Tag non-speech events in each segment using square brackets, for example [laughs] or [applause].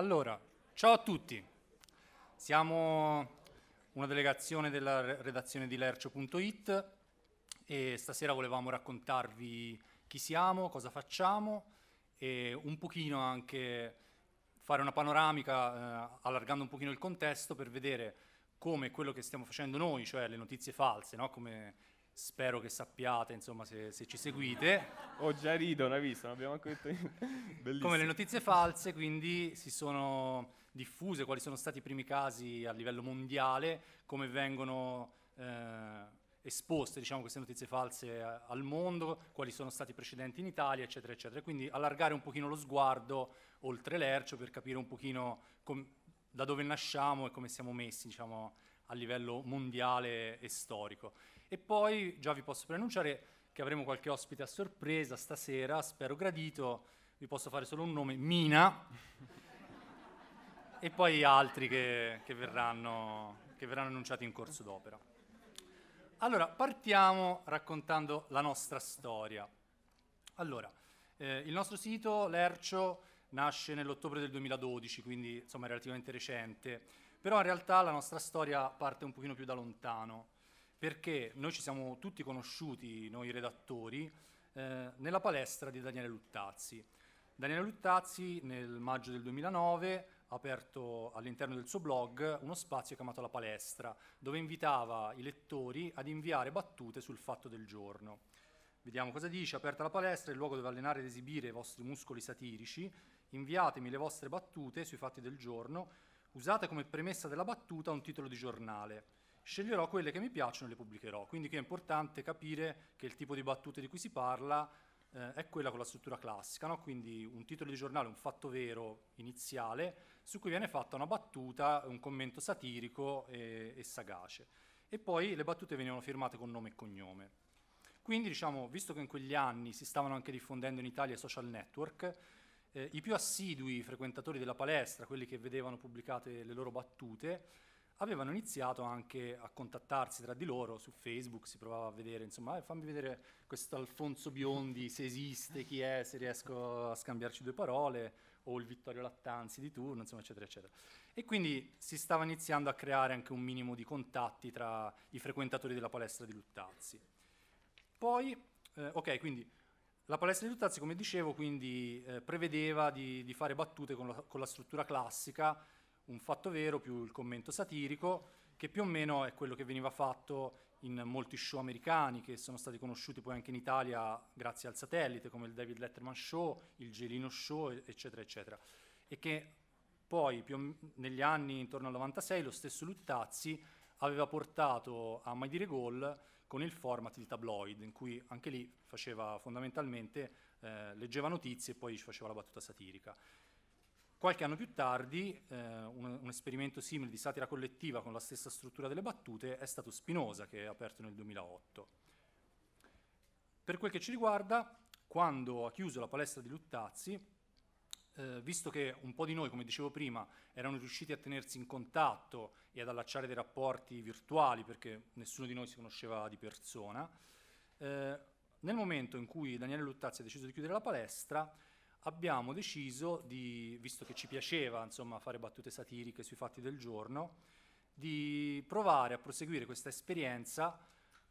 Allora, ciao a tutti. Siamo una delegazione della redazione di lercio.it e stasera volevamo raccontarvi chi siamo, cosa facciamo e un pochino anche fare una panoramica eh, allargando un pochino il contesto per vedere come quello che stiamo facendo noi, cioè le notizie false, no? come spero che sappiate, insomma, se, se ci seguite. Ho oh, già rido, non hai visto, non abbiamo ancora detto niente. [laughs] Come le notizie false, quindi si sono diffuse, quali sono stati i primi casi a livello mondiale, come vengono eh, esposte diciamo, queste notizie false al mondo, quali sono stati i precedenti in Italia, eccetera, eccetera. Quindi allargare un pochino lo sguardo oltre l'ercio per capire un pochino com- da dove nasciamo e come siamo messi diciamo, a livello mondiale e storico. E poi già vi posso preannunciare che avremo qualche ospite a sorpresa stasera, spero gradito, vi posso fare solo un nome, Mina, e poi altri che, che, verranno, che verranno annunciati in corso d'opera. Allora, partiamo raccontando la nostra storia. Allora, eh, il nostro sito, Lercio, nasce nell'ottobre del 2012, quindi insomma è relativamente recente, però in realtà la nostra storia parte un pochino più da lontano perché noi ci siamo tutti conosciuti, noi redattori, eh, nella palestra di Daniele Luttazzi. Daniele Luttazzi nel maggio del 2009 ha aperto all'interno del suo blog uno spazio chiamato La Palestra, dove invitava i lettori ad inviare battute sul fatto del giorno. Vediamo cosa dice, aperta la palestra, il luogo dove allenare ed esibire i vostri muscoli satirici, inviatemi le vostre battute sui fatti del giorno, usate come premessa della battuta un titolo di giornale sceglierò quelle che mi piacciono e le pubblicherò. Quindi qui è importante capire che il tipo di battute di cui si parla eh, è quella con la struttura classica, no? quindi un titolo di giornale, un fatto vero iniziale, su cui viene fatta una battuta, un commento satirico e, e sagace. E poi le battute venivano firmate con nome e cognome. Quindi, diciamo, visto che in quegli anni si stavano anche diffondendo in Italia i social network, eh, i più assidui frequentatori della palestra, quelli che vedevano pubblicate le loro battute, avevano iniziato anche a contattarsi tra di loro su Facebook, si provava a vedere, insomma, eh, fammi vedere questo Alfonso Biondi, se esiste, chi è, se riesco a scambiarci due parole, o il Vittorio Lattanzi di turno, insomma, eccetera, eccetera. E quindi si stava iniziando a creare anche un minimo di contatti tra i frequentatori della palestra di Luttazzi. Poi, eh, ok, quindi la palestra di Luttazzi, come dicevo, quindi eh, prevedeva di, di, fare battute con la, con la struttura classica, un fatto vero più il commento satirico, che più o meno è quello che veniva fatto in molti show americani che sono stati conosciuti poi anche in Italia grazie al satellite, come il David Letterman Show, il Gelino Show, eccetera, eccetera. E che poi più, negli anni intorno al 96 lo stesso Luttazzi aveva portato a Mai dire Gol con il format di tabloid, in cui anche lì faceva fondamentalmente, eh, leggeva notizie e poi ci faceva la battuta satirica. Qualche anno più tardi eh, un, un, esperimento simile di satira collettiva con la stessa struttura delle battute è stato Spinosa, che è aperto nel 2008. Per quel che ci riguarda, quando ha chiuso la palestra di Luttazzi, eh, visto che un po' di noi, come dicevo prima, erano riusciti a tenersi in contatto e ad allacciare dei rapporti virtuali perché nessuno di noi si conosceva di persona, eh, nel momento in cui Daniele Luttazzi ha deciso di chiudere la palestra, abbiamo deciso di, visto che ci piaceva insomma, fare battute satiriche sui fatti del giorno, di provare a proseguire questa esperienza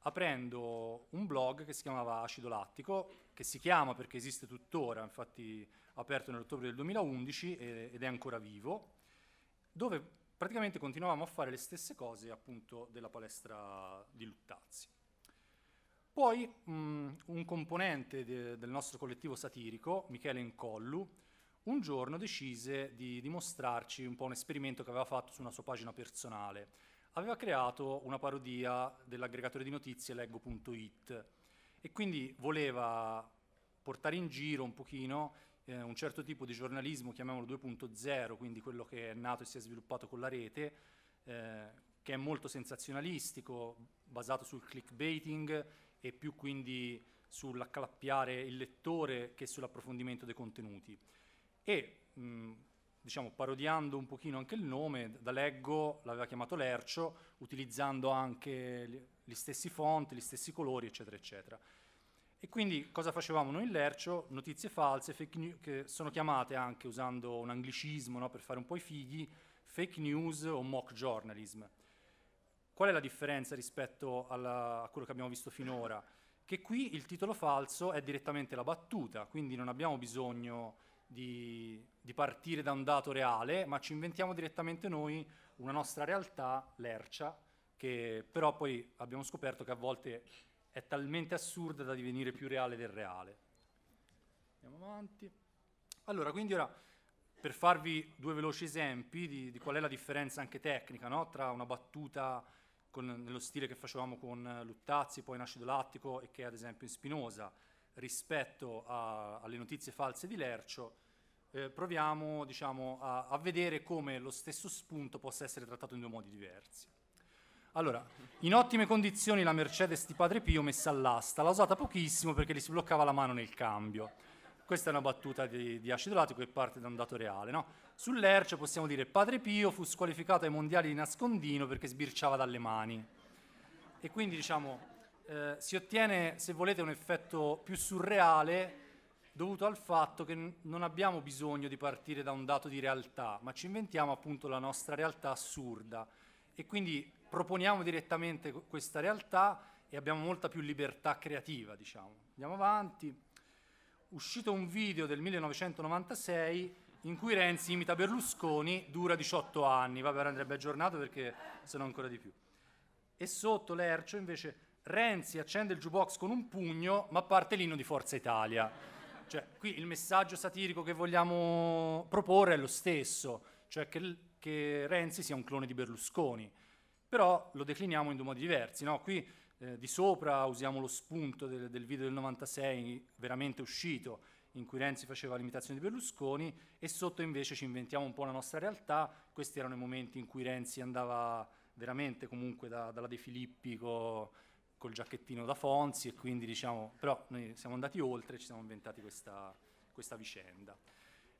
aprendo un blog che si chiamava Acido Lattico, che si chiama perché esiste tuttora, infatti aperto nell'ottobre del 2011 ed è ancora vivo, dove praticamente continuavamo a fare le stesse cose appunto della palestra di Luttazzi. Poi mh, mm, un componente de, del nostro collettivo satirico, Michele Incollu, un giorno decise di dimostrarci un po' un esperimento che aveva fatto su una sua pagina personale. Aveva creato una parodia dell'aggregatore di notizie leggo.it e quindi voleva portare in giro un pochino eh, un certo tipo di giornalismo, chiamiamolo 2.0, quindi quello che è nato e si è sviluppato con la rete, eh, che è molto sensazionalistico, basato sul clickbaiting e più quindi sull'accalappiare il lettore che sull'approfondimento dei contenuti. E mh, mm, diciamo parodiando un pochino anche il nome, da Leggo l'aveva chiamato Lercio, utilizzando anche gli stessi font, gli stessi colori, eccetera, eccetera. E quindi cosa facevamo noi in Lercio? Notizie false, fake news, che sono chiamate anche usando un anglicismo no, per fare un po' i fighi, fake news o mock journalism. Qual è la differenza rispetto alla, a quello che abbiamo visto finora? Che qui il titolo falso è direttamente la battuta, quindi non abbiamo bisogno di, di partire da un dato reale, ma ci inventiamo direttamente noi una nostra realtà lercia, che però poi abbiamo scoperto che a volte è talmente assurda da divenire più reale del reale. Andiamo avanti. Allora, quindi ora per farvi due veloci esempi di, di qual è la differenza anche tecnica no? tra una battuta con, nello stile che facevamo con eh, Luttazzi, poi in Nascido Lattico e che è ad esempio in Spinosa, rispetto a, alle notizie false di Lercio, eh, proviamo diciamo, a, a, vedere come lo stesso spunto possa essere trattato in due modi diversi. Allora, in ottime condizioni la Mercedes di Padre Pio messa all'asta, l'ha usata pochissimo perché gli si bloccava la mano nel cambio. Questa è una battuta di, di acido latico che parte da un dato reale. No? Sull'Erce possiamo dire Padre Pio fu squalificato ai mondiali di nascondino perché sbirciava dalle mani. E quindi diciamo, eh, si ottiene, se volete, un effetto più surreale dovuto al fatto che non abbiamo bisogno di partire da un dato di realtà, ma ci inventiamo appunto la nostra realtà assurda. E quindi proponiamo direttamente questa realtà e abbiamo molta più libertà creativa, diciamo. Andiamo avanti uscito un video del 1996 in cui Renzi imita Berlusconi, dura 18 anni, vabbè andrebbe aggiornato perché se no ancora di più. E sotto l'ercio invece Renzi accende il jukebox con un pugno, ma parte l'inno di Forza Italia. Cioè, qui il messaggio satirico che vogliamo proporre è lo stesso, cioè che, che Renzi sia un clone di Berlusconi, però lo decliniamo in due modi diversi. No? Qui eh, di sopra usiamo lo spunto del, del, video del 96 veramente uscito in cui Renzi faceva l'imitazione di Berlusconi e sotto invece ci inventiamo un po' la nostra realtà, questi erano i momenti in cui Renzi andava veramente comunque da, dalla De Filippi co, col giacchettino da Fonzi e quindi diciamo, però noi siamo andati oltre, e ci siamo inventati questa, questa vicenda.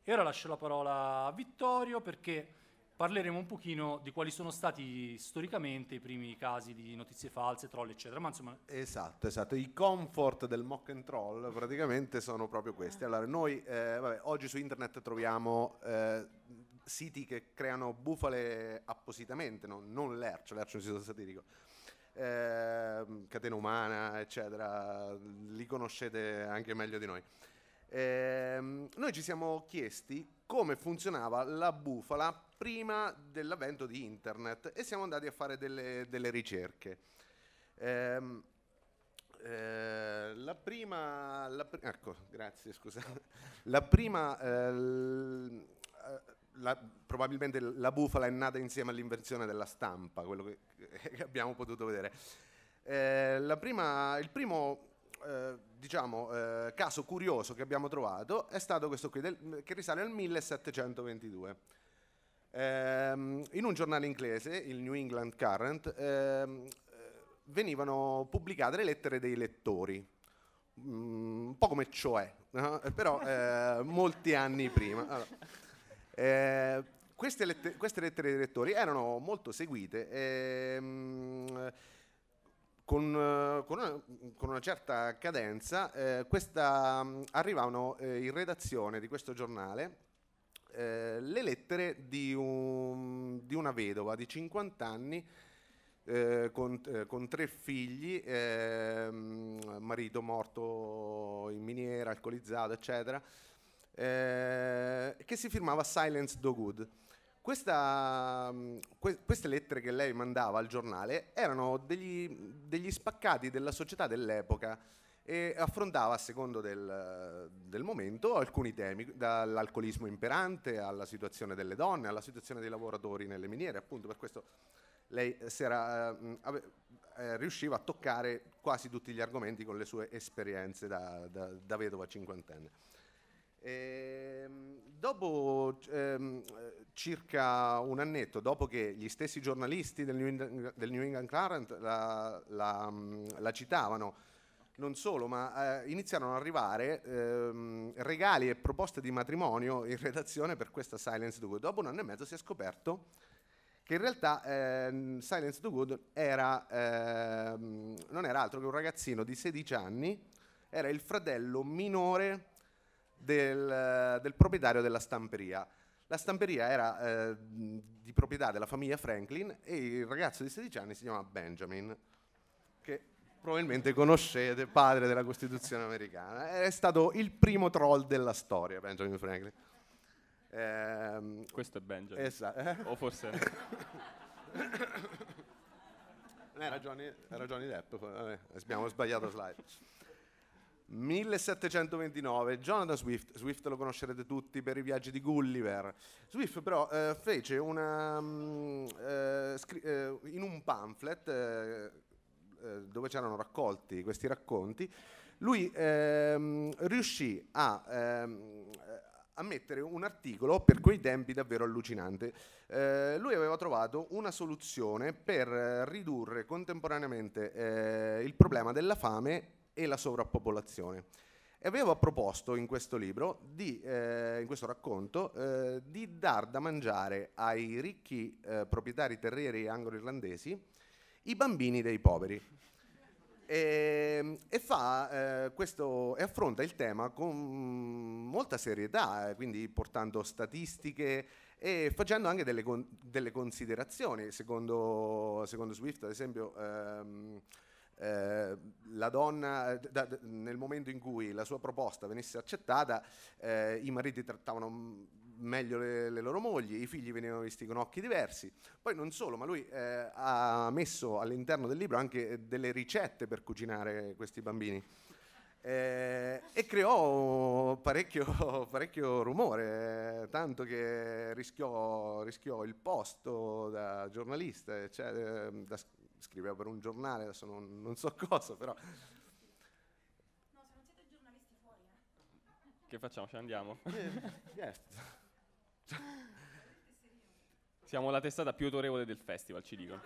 E ora lascio la parola a Vittorio perché parleremo un pochino di quali sono stati storicamente i primi casi di notizie false, troll, eccetera. Ma insomma... Esatto, esatto. I comfort del mock and troll praticamente sono proprio questi. Allora, noi eh, vabbè, oggi su internet troviamo eh, siti che creano bufale appositamente, no? non Lercio, Lercio è un sito satirico. Eh, catena umana, eccetera, li conoscete anche meglio di noi. Eh, noi ci siamo chiesti come funzionava la bufala prima dell'avvento di internet e siamo andati a fare delle, delle ricerche. Ehm, eh, la prima, la, pr- ecco, grazie, scusa. [laughs] la prima eh, eh, la, probabilmente la bufala è nata insieme all'inversione della stampa, quello che, [laughs] che abbiamo potuto vedere. Eh, prima, il primo eh, diciamo, eh, caso curioso che abbiamo trovato è stato questo qui, del, che risale al 1722. Ehm, in un giornale inglese, il New England Current, ehm, eh, venivano pubblicate le lettere dei lettori, mm, un po' come cioè, no? Eh, però eh, [laughs] molti anni prima. Allora, eh, queste, lette, queste, lettere dei lettori erano molto seguite. Ehm, con, una, con, una, certa cadenza, eh, questa, mm, arrivavano eh, in redazione di questo giornale eh, le lettere di, un, di, una vedova di 50 anni eh, con, eh, con, tre figli, ehm, marito morto in miniera, alcolizzato, eccetera, eh, che si firmava Silence Do Good. Questa, mm, que queste lettere che lei mandava al giornale erano degli, degli spaccati della società dell'epoca e affrontava, a secondo del, del momento, alcuni temi, dall'alcolismo imperante alla situazione delle donne, alla situazione dei lavoratori nelle miniere, appunto per questo lei era, eh, eh, riusciva a toccare quasi tutti gli argomenti con le sue esperienze da, da, da vedova cinquantenne. E, ehm, dopo ehm, circa un annetto, dopo che gli stessi giornalisti del New England, del New England Current la, la, mm, la citavano non solo, ma eh, iniziarono ad arrivare ehm, regali e proposte di matrimonio in redazione per questa Silence the Good. Dopo un anno e mezzo si è scoperto che in realtà ehm, Silence the Good era, ehm, non era altro che un ragazzino di 16 anni, era il fratello minore del, del proprietario della stamperia. La stamperia era eh, di proprietà della famiglia Franklin e il ragazzo di 16 anni si chiamava Benjamin, che probabilmente conoscete, padre della Costituzione americana. È stato il primo troll della storia, Benjamin Franklin. Eh, Questo è Benjamin. Esatto. O forse... era, Johnny, era Johnny Depp, vabbè, abbiamo sbagliato slide. 1729, Jonathan Swift, Swift lo conoscerete tutti per i viaggi di Gulliver. Swift però eh, fece una... Mh, mm, eh, scri- eh, in un pamphlet eh, dove c'erano raccolti questi racconti, lui ehm, riuscì a, ehm, a, mettere un articolo per quei tempi davvero allucinante. Eh, lui aveva trovato una soluzione per ridurre contemporaneamente eh, il problema della fame e la sovrappopolazione. E aveva proposto in questo libro, di, eh, in questo racconto, eh, di dar da mangiare ai ricchi eh, proprietari terrieri anglo-irlandesi i bambini dei poveri. E, ehm, e, fa, eh, questo, e, affronta il tema con molta serietà, eh, quindi portando statistiche e facendo anche delle, con, delle considerazioni. Secondo, secondo, Swift, ad esempio, ehm, eh, la donna, da, da, nel momento in cui la sua proposta venisse accettata, eh, i mariti trattavano meglio le, le, loro mogli, i figli venivano visti con occhi diversi. Poi non solo, ma lui eh, ha messo all'interno del libro anche eh, delle ricette per cucinare questi bambini. Eh, e creò parecchio, [laughs] parecchio rumore, tanto che rischiò, rischiò, il posto da giornalista, cioè, da, scriveva per un giornale, adesso non, non so [laughs] cosa, però No, se non giornalisti fuori, eh. che facciamo? Ce andiamo? Yeah, yeah. Siamo la testata più autorevole del festival, ci dico.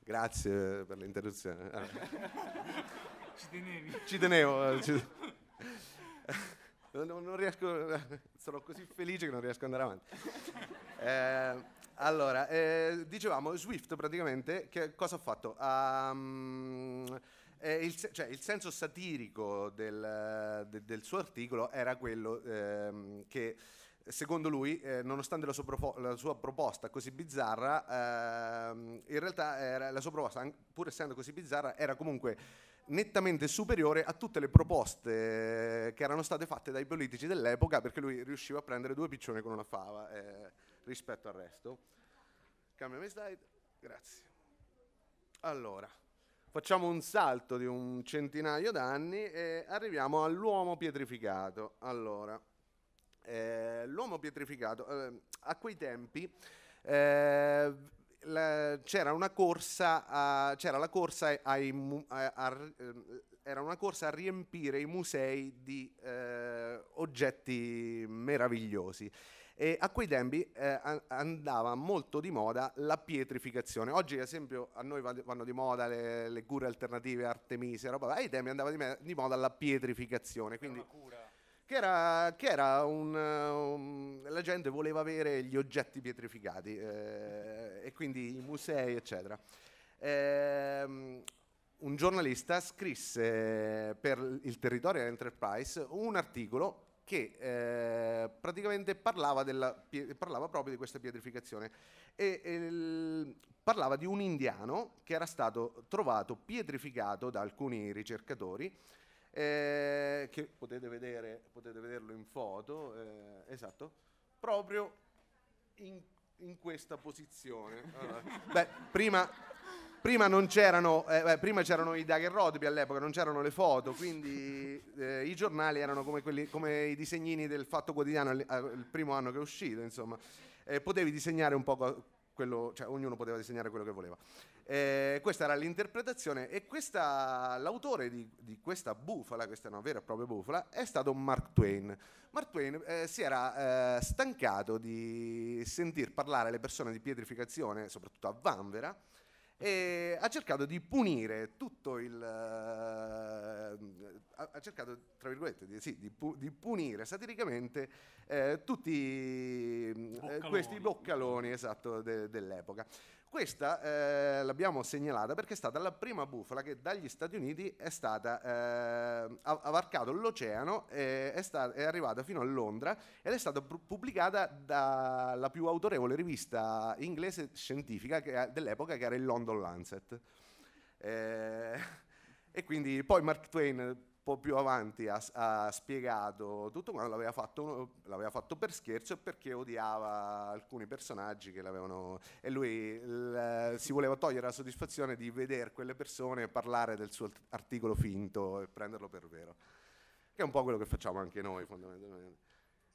Grazie per l'interruzione. Ci tenevi. Ci tenevo. Eh, ci... [laughs] Non, non riesco, eh, sono così felice che non riesco ad andare avanti. Eh, allora, eh, dicevamo, Swift praticamente che cosa ha fatto? Um, eh, il, cioè, il, senso satirico del, de, del suo articolo era quello ehm, che secondo lui, eh, nonostante la sua, propo- la sua, proposta così bizzarra, ehm, in realtà era, la sua proposta, pur essendo così bizzarra, era comunque nettamente superiore a tutte le proposte eh, che erano state fatte dai politici dell'epoca perché lui riusciva a prendere due piccioni con una fava. Eh rispetto al resto. Cambiamo slide, grazie. Allora, facciamo un salto di un centinaio d'anni e arriviamo all'uomo pietrificato. Allora, eh, l'uomo pietrificato, eh, a quei tempi eh, la, c'era una corsa, a, c'era la corsa ai, a, a, era una corsa a riempire i musei di eh, oggetti meravigliosi e a quei tempi eh, andava molto di moda la pietrificazione. Oggi, ad esempio, a noi vanno di moda le, le cure alternative, Artemisia, roba. Ai tempi andava di, me- di, moda la pietrificazione. Quindi, che era, che era un, un, la gente voleva avere gli oggetti pietrificati eh, e quindi i musei eccetera eh, un giornalista scrisse per il territorio Enterprise un articolo che eh, praticamente parlava, della, parlava, proprio di questa pietrificazione e, e, parlava di un indiano che era stato trovato pietrificato da alcuni ricercatori eh, che potete, vedere, potete, vederlo in foto, eh, esatto, proprio in, in questa posizione. Allora, beh, prima prima non c'erano, eh, prima c'erano i daguerrotipi all'epoca, non c'erano le foto, quindi eh, i giornali erano come, quelli, come, i disegnini del Fatto Quotidiano il, il primo anno che è uscito, insomma. Eh, potevi disegnare un po' quello, cioè ognuno poteva disegnare quello che voleva. Eh, questa era l'interpretazione e questa, l'autore di, di, questa bufala, questa è una vera e propria bufala, è stato Mark Twain. Mark Twain eh, si era eh, stancato di sentir parlare le persone di pietrificazione, soprattutto a Vanvera, e ha cercato di punire tutto il... Uh, ha cercato, tra virgolette, di, sì, di, pu- di punire satiricamente eh, tutti boccaloni. Eh, questi boccaloni esatto, de- dell'epoca. Questa eh, l'abbiamo segnalata perché è stata la prima bufala che dagli Stati Uniti è stata, eh, ha, ha, varcato l'oceano, è, sta- è, arrivata fino a Londra ed è stata pubblicata dalla più autorevole rivista inglese scientifica che, dell'epoca che era il London Lancet. Eh, [laughs] e quindi poi Mark Twain po' più avanti ha, ha spiegato tutto quando l'aveva fatto, l'aveva fatto, per scherzo e perché odiava alcuni personaggi che l'avevano... e lui l, si voleva togliere la soddisfazione di vedere quelle persone parlare del suo articolo finto e prenderlo per vero, che è un po' quello che facciamo anche noi fondamentalmente.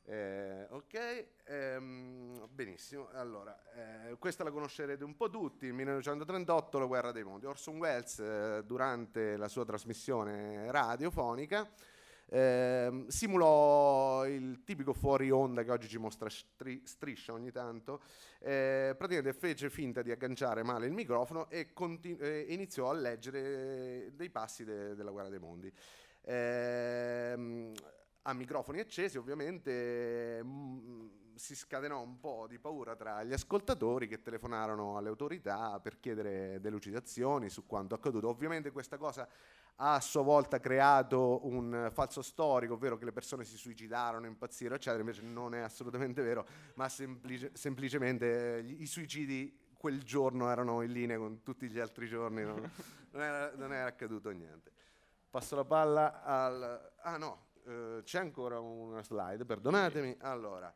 Eh, ok, ehm, benissimo. Allora, eh, questa la conoscerete un po' tutti. 1938, La guerra dei mondi. Orson Welles, eh, durante la sua trasmissione radiofonica, ehm, simulò il tipico fuori onda che oggi ci mostra stri- striscia ogni tanto. Eh, praticamente fece finta di agganciare male il microfono e continu- iniziò a leggere dei passi de- della guerra dei mondi. Eh, a microfoni accesi ovviamente mh, mm, si scatenò un po' di paura tra gli ascoltatori che telefonarono alle autorità per chiedere delucidazioni su quanto accaduto. Ovviamente questa cosa ha a sua volta creato un falso storico, ovvero che le persone si suicidarono, impazzirono, eccetera, invece non è assolutamente vero, ma semplice, semplicemente eh, gli, i suicidi quel giorno erano in linea con tutti gli altri giorni, no? [laughs] non, era, non era accaduto niente. Passo la palla al... Ah no, eh, c'è ancora una slide, perdonatemi. Allora,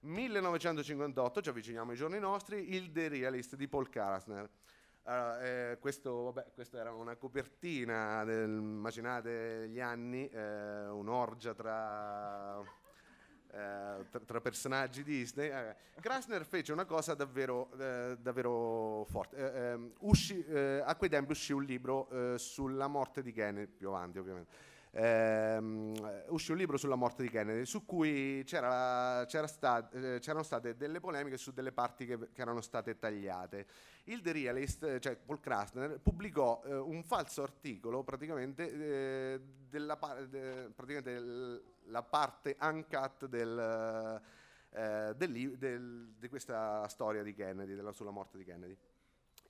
1958, ci avviciniamo ai giorni nostri, il The Realist di Paul Krasner. Allora, eh, questo, vabbè, questa era una copertina, del, immaginate gli anni, eh, un'orgia tra, eh, tra, personaggi Disney. Eh, Krasner fece una cosa davvero, eh, davvero forte. Eh, ehm, uscì, a quei tempi uscì un libro sulla morte di Kennedy, più avanti ovviamente ehm, uscì un libro sulla morte di Kennedy su cui c'era, c'era stat- eh, c'erano state delle polemiche su delle parti che, che erano state tagliate. Il The Realist, cioè Paul Krasner, pubblicò eh, un falso articolo praticamente eh, della de, praticamente la parte uncut del, eh, del, di questa storia di Kennedy, della, sulla morte di Kennedy.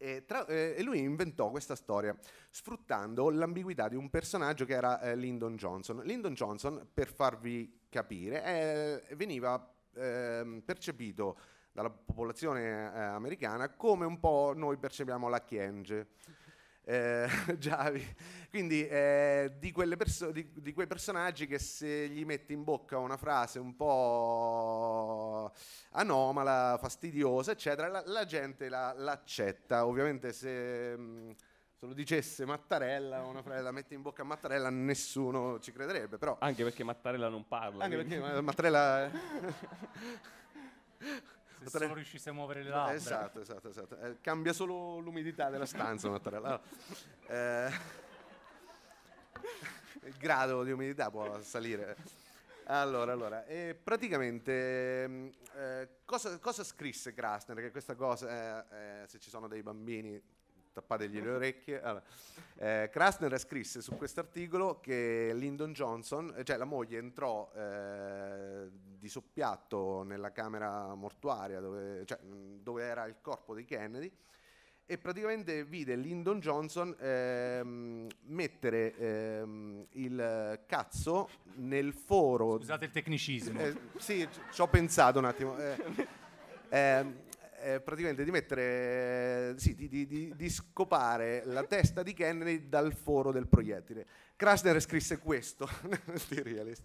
E, tra, eh, e, lui inventò questa storia sfruttando l'ambiguità di un personaggio che era eh, Lyndon Johnson. Lyndon Johnson, per farvi capire, eh, veniva ehm, percepito dalla popolazione eh, americana come un po' noi percepiamo la Chienge eh, Javi. [laughs] Quindi eh, di, perso- di, di, quei personaggi che se gli metti in bocca una frase un po' anomala, fastidiosa, eccetera, la, la gente la, l'accetta. Ovviamente se... Mh, mm, se lo dicesse Mattarella, una frase la mette in bocca a Mattarella, nessuno ci crederebbe. Però. Anche perché Mattarella non parla. Anche quindi. perché Mattarella. [laughs] se Natale... solo riuscisse a muovere le eh, labbra. Esatto, esatto, esatto. Eh, cambia solo l'umidità della stanza, Mattarella. Allora, eh, il grado di umidità può salire. Allora, allora, mm, eh, praticamente cosa, cosa, scrisse Krasner? Che questa cosa, eh, eh, se ci sono dei bambini tappategli le orecchie. Allora, eh, Krasner scrisse su questo articolo che Lyndon Johnson, eh, cioè la moglie, entrò eh, di soppiatto nella camera mortuaria dove, cioè, dove, era il corpo di Kennedy e praticamente vide Lyndon Johnson ehm, mettere ehm, il cazzo nel foro. Scusate il tecnicismo. Eh, sì, ci ho pensato un attimo. Eh, [laughs] ehm, eh, praticamente di mettere, eh, sì, di, di, di, scopare la testa di Kennedy dal foro del proiettile. Krasner scrisse questo [laughs] nel The Realist.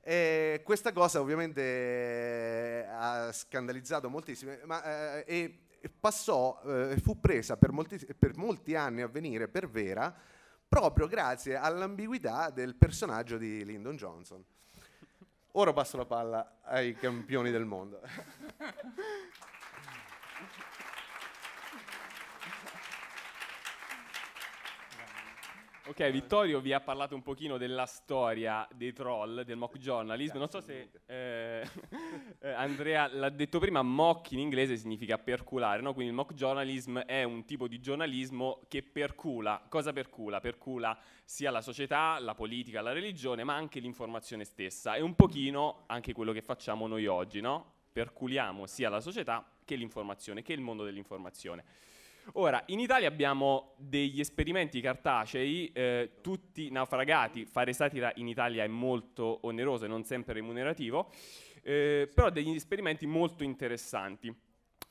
E questa cosa ovviamente eh, ha scandalizzato moltissimi, ma, eh, e, passò, eh, fu presa per molti, per molti, anni a venire per vera proprio grazie all'ambiguità del personaggio di Lyndon Johnson. Ora passo la palla ai campioni del mondo. [laughs] Ok, Vittorio vi ha parlato un pochino della storia dei troll, del mock journalism. Non so se eh, [laughs] eh, Andrea l'ha detto prima, mock in inglese significa perculare, no? quindi il mock journalism è un tipo di giornalismo che percula. Cosa percula? Percula sia la società, la politica, la religione, ma anche l'informazione stessa. È un pochino anche quello che facciamo noi oggi, no? Perculiamo sia la società che l'informazione, che il mondo dell'informazione. Ora, in Italia abbiamo degli esperimenti cartacei, eh, tutti naufragati, fare satira in Italia è molto oneroso e non sempre remunerativo, eh, però degli esperimenti molto interessanti.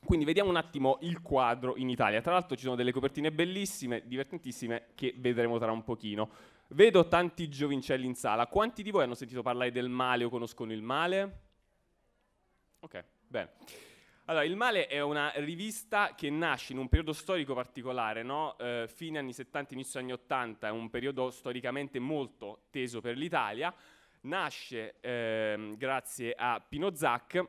Quindi vediamo un attimo il quadro in Italia. Tra l'altro ci sono delle copertine bellissime, divertentissime, che vedremo tra un pochino. Vedo tanti giovincelli in sala. Quanti di voi hanno sentito parlare del male o conoscono il male? Ok, bene. Allora, il Male è una rivista che nasce in un periodo storico particolare, no? eh, fine anni 70, inizio anni 80, è un periodo storicamente molto teso per l'Italia, nasce eh, grazie a Pino Zac,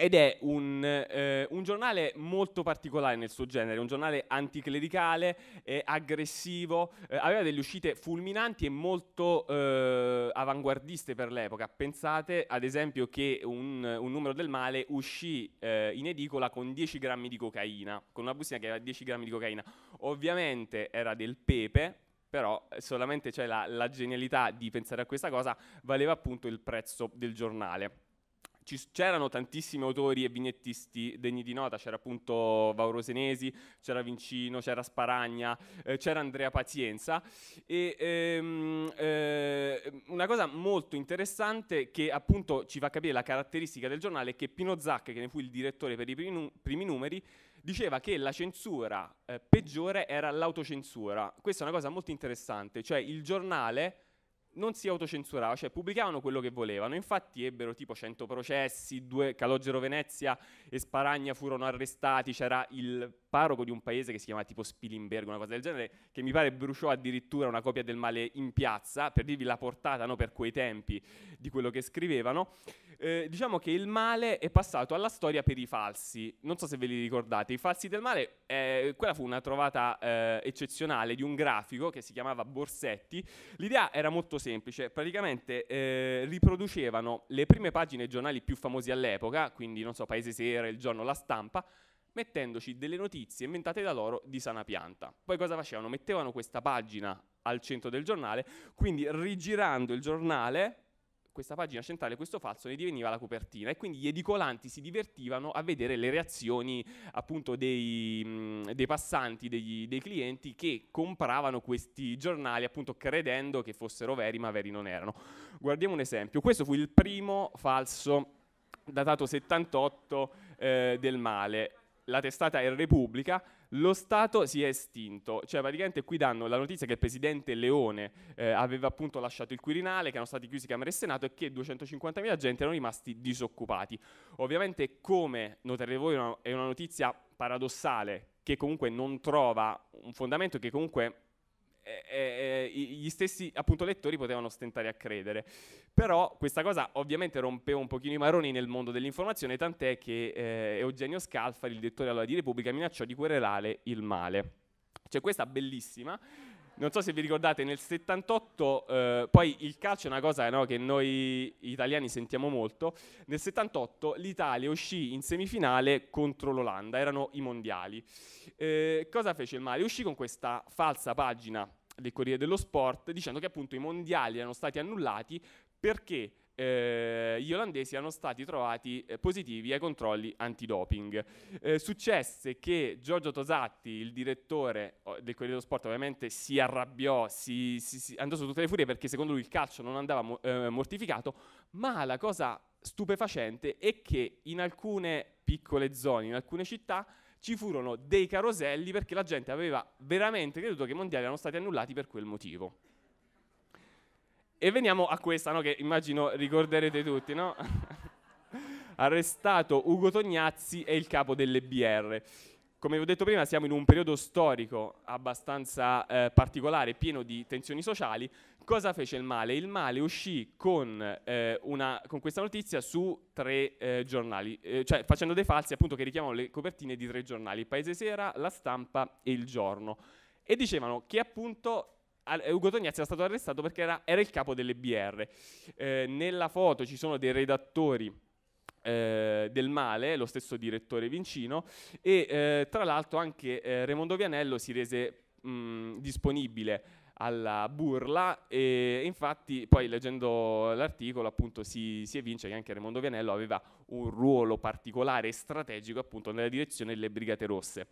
ed è un, eh, un, giornale molto particolare nel suo genere, un giornale anticlericale, eh, aggressivo, eh, aveva delle uscite fulminanti e molto eh, avanguardiste per l'epoca. Pensate ad esempio che un, un numero del male uscì eh, in edicola con 10 grammi di cocaina, con una bustina che aveva 10 grammi di cocaina. Ovviamente era del pepe, però eh, solamente cioè, la, la genialità di pensare a questa cosa valeva appunto il prezzo del giornale c'erano tantissimi autori e vignettisti degni di nota, c'era appunto Vauro Senesi, c'era Vincino, c'era Sparagna, eh, c'era Andrea Pazienza e ehm, eh, una cosa molto interessante che appunto ci fa capire la caratteristica del giornale è che Pino Zac, che ne fu il direttore per i primi, nu- primi numeri, diceva che la censura eh, peggiore era l'autocensura. Questa è una cosa molto interessante, cioè il giornale non si autocensurava, cioè pubblicavano quello che volevano, infatti ebbero tipo 100 processi, due Calogero Venezia e Sparagna furono arrestati, c'era il parroco di un paese che si chiamava tipo Spilimbergo, una cosa del genere, che mi pare bruciò addirittura una copia del male in piazza, per dirvi la portata no, per quei tempi di quello che scrivevano eh, diciamo che il male è passato alla storia per i falsi. Non so se ve li ricordate. I falsi del male, eh, quella fu una trovata eh, eccezionale di un grafico che si chiamava Borsetti. L'idea era molto semplice, praticamente eh, riproducevano le prime pagine giornali più famosi all'epoca, quindi non so, Paese Sera, Il Giorno, La Stampa, mettendoci delle notizie inventate da loro di sana pianta. Poi cosa facevano? Mettevano questa pagina al centro del giornale, quindi rigirando il giornale questa pagina centrale, questo falso, ne diveniva la copertina e quindi gli edicolanti si divertivano a vedere le reazioni appunto dei, dei passanti, degli, dei clienti che compravano questi giornali appunto credendo che fossero veri ma veri non erano. Guardiamo un esempio, questo fu il primo falso datato 78 eh, del male, la testata è Repubblica lo Stato si è estinto, cioè praticamente qui danno la notizia che il presidente Leone eh, aveva appunto lasciato il Quirinale, che erano stati chiusi Camera e Senato e che 250.000 gente erano rimasti disoccupati. Ovviamente come noterete voi è una notizia paradossale che comunque non trova un fondamento che comunque eh, eh, gli stessi appunto lettori potevano stentare a credere. Però questa cosa ovviamente rompeva un pochino i maroni nel mondo dell'informazione, tant'è che eh, Eugenio Scalfari, il direttore allora di Repubblica, minacciò di querelare il male. Cioè questa bellissima non so se vi ricordate, nel 78, eh, poi il calcio è una cosa no, che noi italiani sentiamo molto, nel 78 l'Italia uscì in semifinale contro l'Olanda, erano i mondiali. Eh, cosa fece il male? Uscì con questa falsa pagina del Corriere dello Sport dicendo che appunto i mondiali erano stati annullati perché eh, gli olandesi erano stati trovati eh, positivi ai controlli antidoping. Eh, successe che Giorgio Tosatti, il direttore oh, del Corriere dello Sport, ovviamente si arrabbiò, si, si, si andò su tutte le furie perché secondo lui il calcio non andava mo- eh, mortificato, ma la cosa stupefacente è che in alcune piccole zone, in alcune città, ci furono dei caroselli perché la gente aveva veramente creduto che i mondiali erano stati annullati per quel motivo. E veniamo a questa, no? che immagino ricorderete tutti, no? [laughs] Arrestato Ugo Tognazzi e il capo dell'EBR. Come vi ho detto prima siamo in un periodo storico abbastanza eh, particolare, pieno di tensioni sociali. Cosa fece il male? Il male uscì con, eh, una, con questa notizia su tre eh, giornali, eh, cioè facendo dei falsi appunto che richiamano le copertine di tre giornali, Paese Sera, La Stampa e Il Giorno. E dicevano che appunto eh, Ugo Tognazzi era stato arrestato perché era, era il capo delle BR. Eh, nella foto ci sono dei redattori eh, del Male, lo stesso direttore Vincino, e eh, tra l'altro anche eh, Raimondo Vianello si rese mh, disponibile alla burla e infatti poi leggendo l'articolo appunto si, si evince che anche Raimondo Vianello aveva un ruolo particolare e strategico appunto nella direzione delle Brigate Rosse.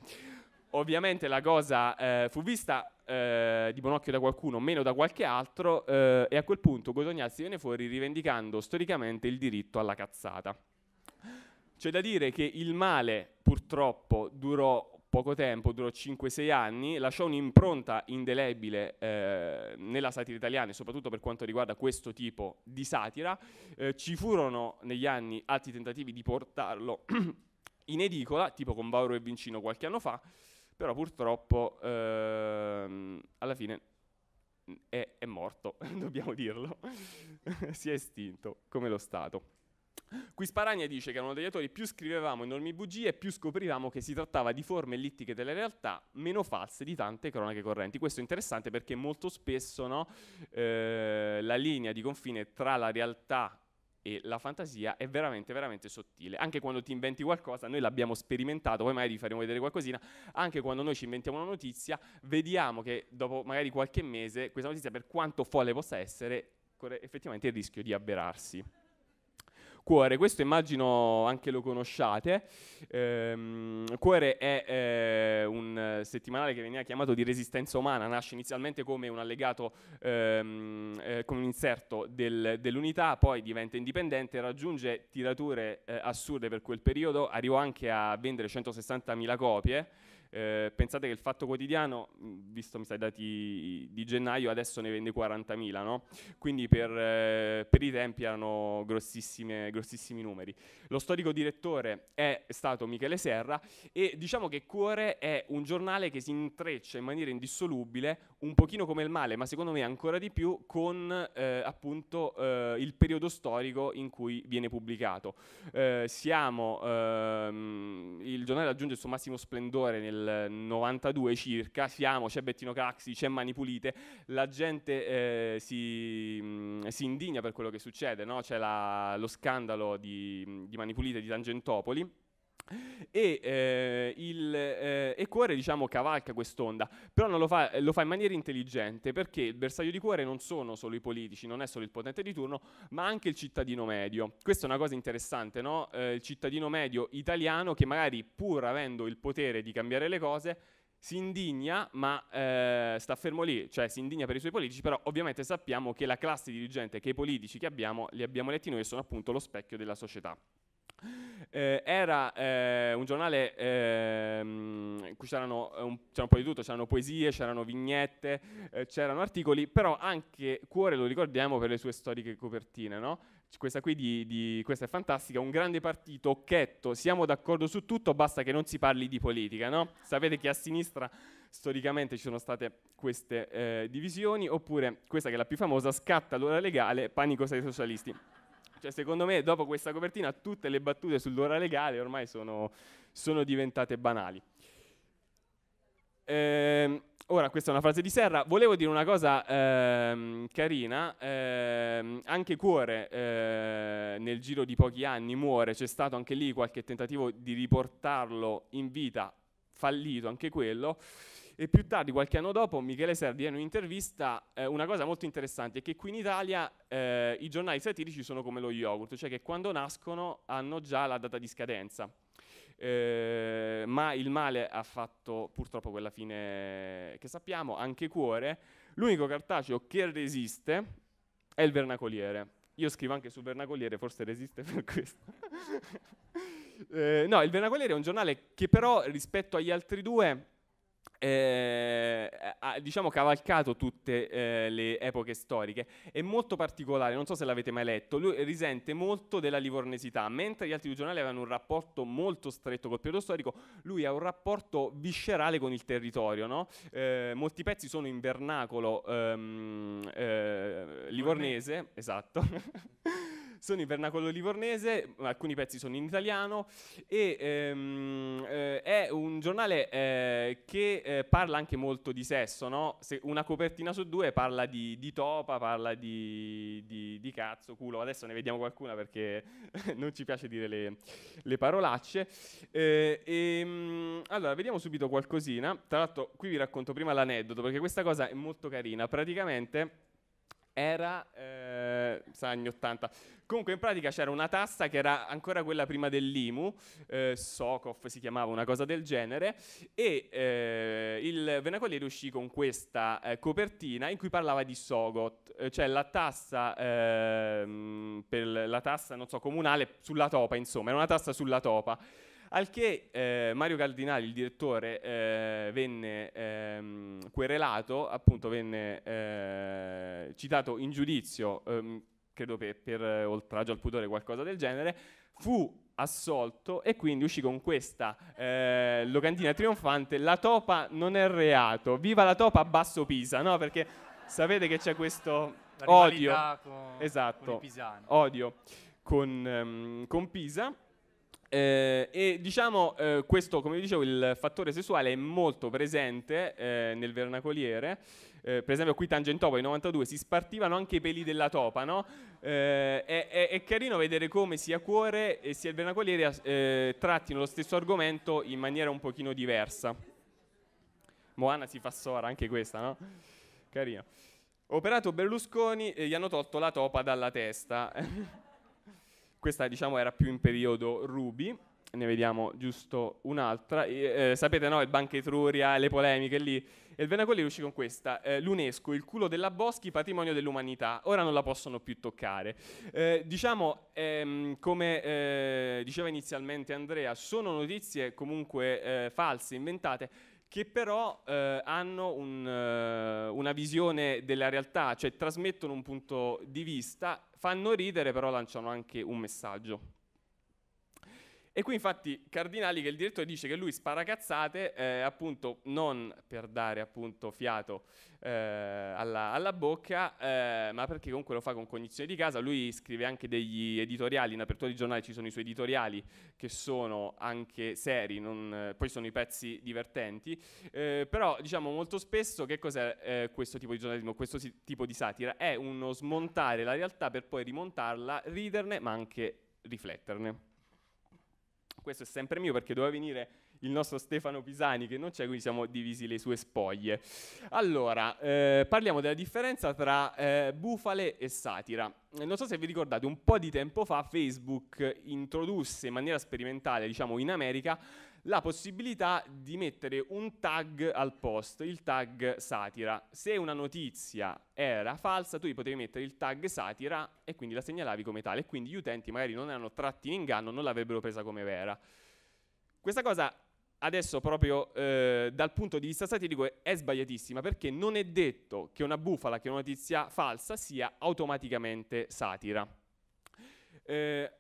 Ovviamente la cosa eh, fu vista eh, di occhio da qualcuno, meno da qualche altro, eh, e a quel punto Guadagnazzi viene fuori rivendicando storicamente il diritto alla cazzata. C'è da dire che il male purtroppo durò poco tempo, durò 5-6 anni, lasciò un'impronta indelebile eh, nella satira italiana, soprattutto per quanto riguarda questo tipo di satira. Eh, ci furono negli anni altri tentativi di portarlo [clears throat] in edicola, tipo con Bauro e Vincino qualche anno fa, però purtroppo ehm, alla fine è, è morto, [laughs] dobbiamo dirlo, [laughs] si è estinto come lo Stato. Qui Sparagna dice che erano degli autori più scrivevamo enormi bugie, più scoprivamo che si trattava di forme ellittiche della realtà, meno false di tante cronache correnti. Questo è interessante perché molto spesso no, eh, la linea di confine tra la realtà e la fantasia è veramente, veramente sottile. Anche quando ti inventi qualcosa, noi l'abbiamo sperimentato, poi magari vi faremo vedere qualcosina, anche quando noi ci inventiamo una notizia, vediamo che dopo magari qualche mese questa notizia, per quanto folle possa essere, corre effettivamente il rischio di avverarsi. Cuore, questo immagino anche lo conosciate. Ehm, Cuore è eh, un settimanale che veniva chiamato di resistenza umana, nasce inizialmente come un allegato, ehm, eh, come un inserto del, dell'unità, poi diventa indipendente, raggiunge tirature eh, assurde per quel periodo, arrivò anche a vendere 160.000 copie. Eh, pensate che il Fatto Quotidiano, visto mi sa i dati di gennaio, adesso ne vende 40.000, no? quindi per, eh, per, i tempi erano grossissimi numeri. Lo storico direttore è stato Michele Serra e diciamo che Cuore è un giornale che si intreccia in maniera indissolubile, un pochino come il male, ma secondo me ancora di più, con eh, appunto eh, il periodo storico in cui viene pubblicato. Eh, siamo, ehm, il giornale raggiunge il suo massimo splendore nel 92 circa, siamo, c'è Bettino Craxi, c'è Mani Pulite, la gente eh, si, si, indigna per quello che succede, no? c'è la, lo scandalo di, di Mani Pulite di Tangentopoli e, eh, il, eh, e, Cuore diciamo cavalca quest'onda, però non lo fa, lo fa, in maniera intelligente perché il bersaglio di Cuore non sono solo i politici, non è solo il potente di turno, ma anche il cittadino medio. Questa è una cosa interessante, no? eh, il cittadino medio italiano che magari pur avendo il potere di cambiare le cose si indigna, ma eh, sta fermo lì, cioè si indigna per i suoi politici, però ovviamente sappiamo che la classe dirigente, che i politici che abbiamo, li abbiamo letti noi e sono appunto lo specchio della società eh, era eh, un giornale in ehm, cui c'erano eh, un, c'era un po' di tutto, c'erano poesie, c'erano vignette, eh, c'erano articoli, però anche Cuore lo ricordiamo per le sue storiche copertine, no? questa qui di, di, questa è fantastica, un grande partito, occhetto, siamo d'accordo su tutto, basta che non si parli di politica, no? Sapete che a sinistra storicamente ci sono state queste eh, divisioni, oppure questa che è la più famosa, scatta l'ora legale, panico sei socialisti. Cioè, secondo me, dopo questa copertina, tutte le battute sull'ora legale ormai sono, sono diventate banali. Ehm, ora, questa è una frase di Serra. Volevo dire una cosa ehm, carina. Ehm, anche Cuore, eh, nel giro di pochi anni, muore. C'è stato anche lì qualche tentativo di riportarlo in vita, fallito anche quello. E più tardi, qualche anno dopo, Michele Serdi in un'intervista eh, una cosa molto interessante, è che qui in Italia eh, i giornali satirici sono come lo yogurt, cioè che quando nascono hanno già la data di scadenza. Eh, ma il male ha fatto purtroppo quella fine che sappiamo, anche cuore. L'unico cartaceo che resiste è il vernacoliere. Io scrivo anche su vernacoliere, forse resiste per questo. [laughs] eh, no, il vernacoliere è un giornale che però rispetto agli altri due eh, ha diciamo, cavalcato tutte eh, le epoche storiche è molto particolare non so se l'avete mai letto lui risente molto della livornesità mentre gli altri due giornali avevano un rapporto molto stretto col periodo storico lui ha un rapporto viscerale con il territorio no? eh, molti pezzi sono in vernacolo ehm, eh, livornese esatto [laughs] sono in vernacolo livornese, alcuni pezzi sono in italiano e ehm, eh, è un giornale eh, che eh, parla anche molto di sesso, no? Se una copertina su due parla di, di topa, parla di, di, di, cazzo, culo, adesso ne vediamo qualcuna perché [laughs] non ci piace dire le, le parolacce. E, eh, ehm, allora, vediamo subito qualcosina, tra l'altro qui vi racconto prima l'aneddoto perché questa cosa è molto carina, praticamente era, eh, anni 80. Comunque in pratica c'era una tassa che era ancora quella prima dell'IMU, eh, Sokov si chiamava, una cosa del genere, e eh, il Venacolliere uscì con questa eh, copertina in cui parlava di Sogot, eh, cioè la tassa, ehm, per la tassa, non so, comunale sulla topa, insomma, era una tassa sulla topa. Al che eh, Mario Cardinali, il direttore, eh, venne ehm, querelato, appunto venne eh, citato in giudizio, ehm, credo per, per eh, oltraggio al pudore, o qualcosa del genere, fu assolto e quindi uscì con questa eh, locandina trionfante la topa non è reato viva la topa a basso Pisa no? perché sapete che c'è questo odio con, esatto con odio con, um, con Pisa eh, e diciamo eh, questo, come vi dicevo, il fattore sessuale è molto presente eh, nel vernacoliere. Eh, per esempio qui Tangentopoli 92 si spartivano anche i peli della topa, no? Eh, è, è, è, carino vedere come sia cuore e sia il vernacoliere eh, trattino lo stesso argomento in maniera un pochino diversa. Moana si fa sora, anche questa, no? Carino. Operato Berlusconi, gli hanno tolto la topa dalla testa. [laughs] questa diciamo era più in periodo Ruby, ne vediamo giusto un'altra. E, eh, sapete, no? Il Banca Etruria, le polemiche lì. E il Venacolli riuscì con questa, eh, l'UNESCO, il culo della Boschi, patrimonio dell'umanità, ora non la possono più toccare. Eh, diciamo, ehm, come eh, diceva inizialmente Andrea, sono notizie comunque eh, false, inventate, che però eh, hanno un, eh, una visione della realtà, cioè trasmettono un punto di vista fanno ridere però lanciano anche un messaggio. E qui infatti Cardinali che il direttore dice che lui spara cazzate eh, appunto non per dare appunto fiato eh, alla, alla, bocca eh, ma perché comunque lo fa con cognizione di casa, lui scrive anche degli editoriali, in apertura di giornale ci sono i suoi editoriali che sono anche seri, non, eh, poi sono i pezzi divertenti, eh, però diciamo molto spesso che cos'è eh, questo tipo di giornalismo, questo si- tipo di satira? È uno smontare la realtà per poi rimontarla, riderne ma anche rifletterne questo è sempre mio perché doveva venire il nostro Stefano Pisani che non c'è, quindi siamo divisi le sue spoglie. Allora, eh, parliamo della differenza tra eh, bufale e satira. Non so se vi ricordate, un po' di tempo fa Facebook introdusse in maniera sperimentale, diciamo in America, la possibilità di mettere un tag al post, il tag satira. Se una notizia era falsa, tu potevi mettere il tag satira e quindi la segnalavi come tale. E quindi gli utenti magari non erano tratti in inganno, non l'avrebbero presa come vera. Questa cosa adesso proprio eh, dal punto di vista satirico è sbagliatissima perché non è detto che una bufala, che una notizia falsa sia automaticamente satira. Eh,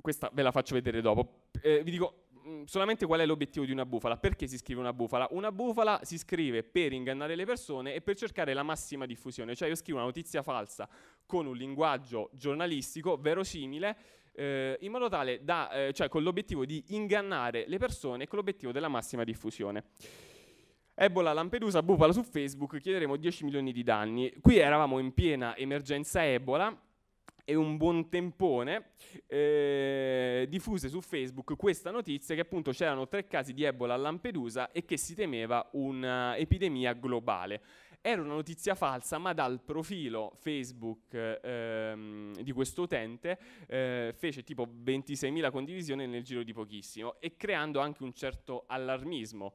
questa ve la faccio vedere dopo. Eh, vi dico Mm, solamente qual è l'obiettivo di una bufala? Perché si scrive una bufala? Una bufala si scrive per ingannare le persone e per cercare la massima diffusione, cioè io scrivo una notizia falsa con un linguaggio giornalistico verosimile eh, in modo tale da, eh, cioè con l'obiettivo di ingannare le persone e con l'obiettivo della massima diffusione. Ebola Lampedusa, bufala su Facebook, chiederemo 10 milioni di danni. Qui eravamo in piena emergenza Ebola e un buon tempone eh, diffuse su Facebook questa notizia che appunto c'erano tre casi di Ebola a Lampedusa e che si temeva un'epidemia globale. Era una notizia falsa, ma dal profilo Facebook ehm, di questo utente eh, fece tipo 26.000 condivisioni nel giro di pochissimo e creando anche un certo allarmismo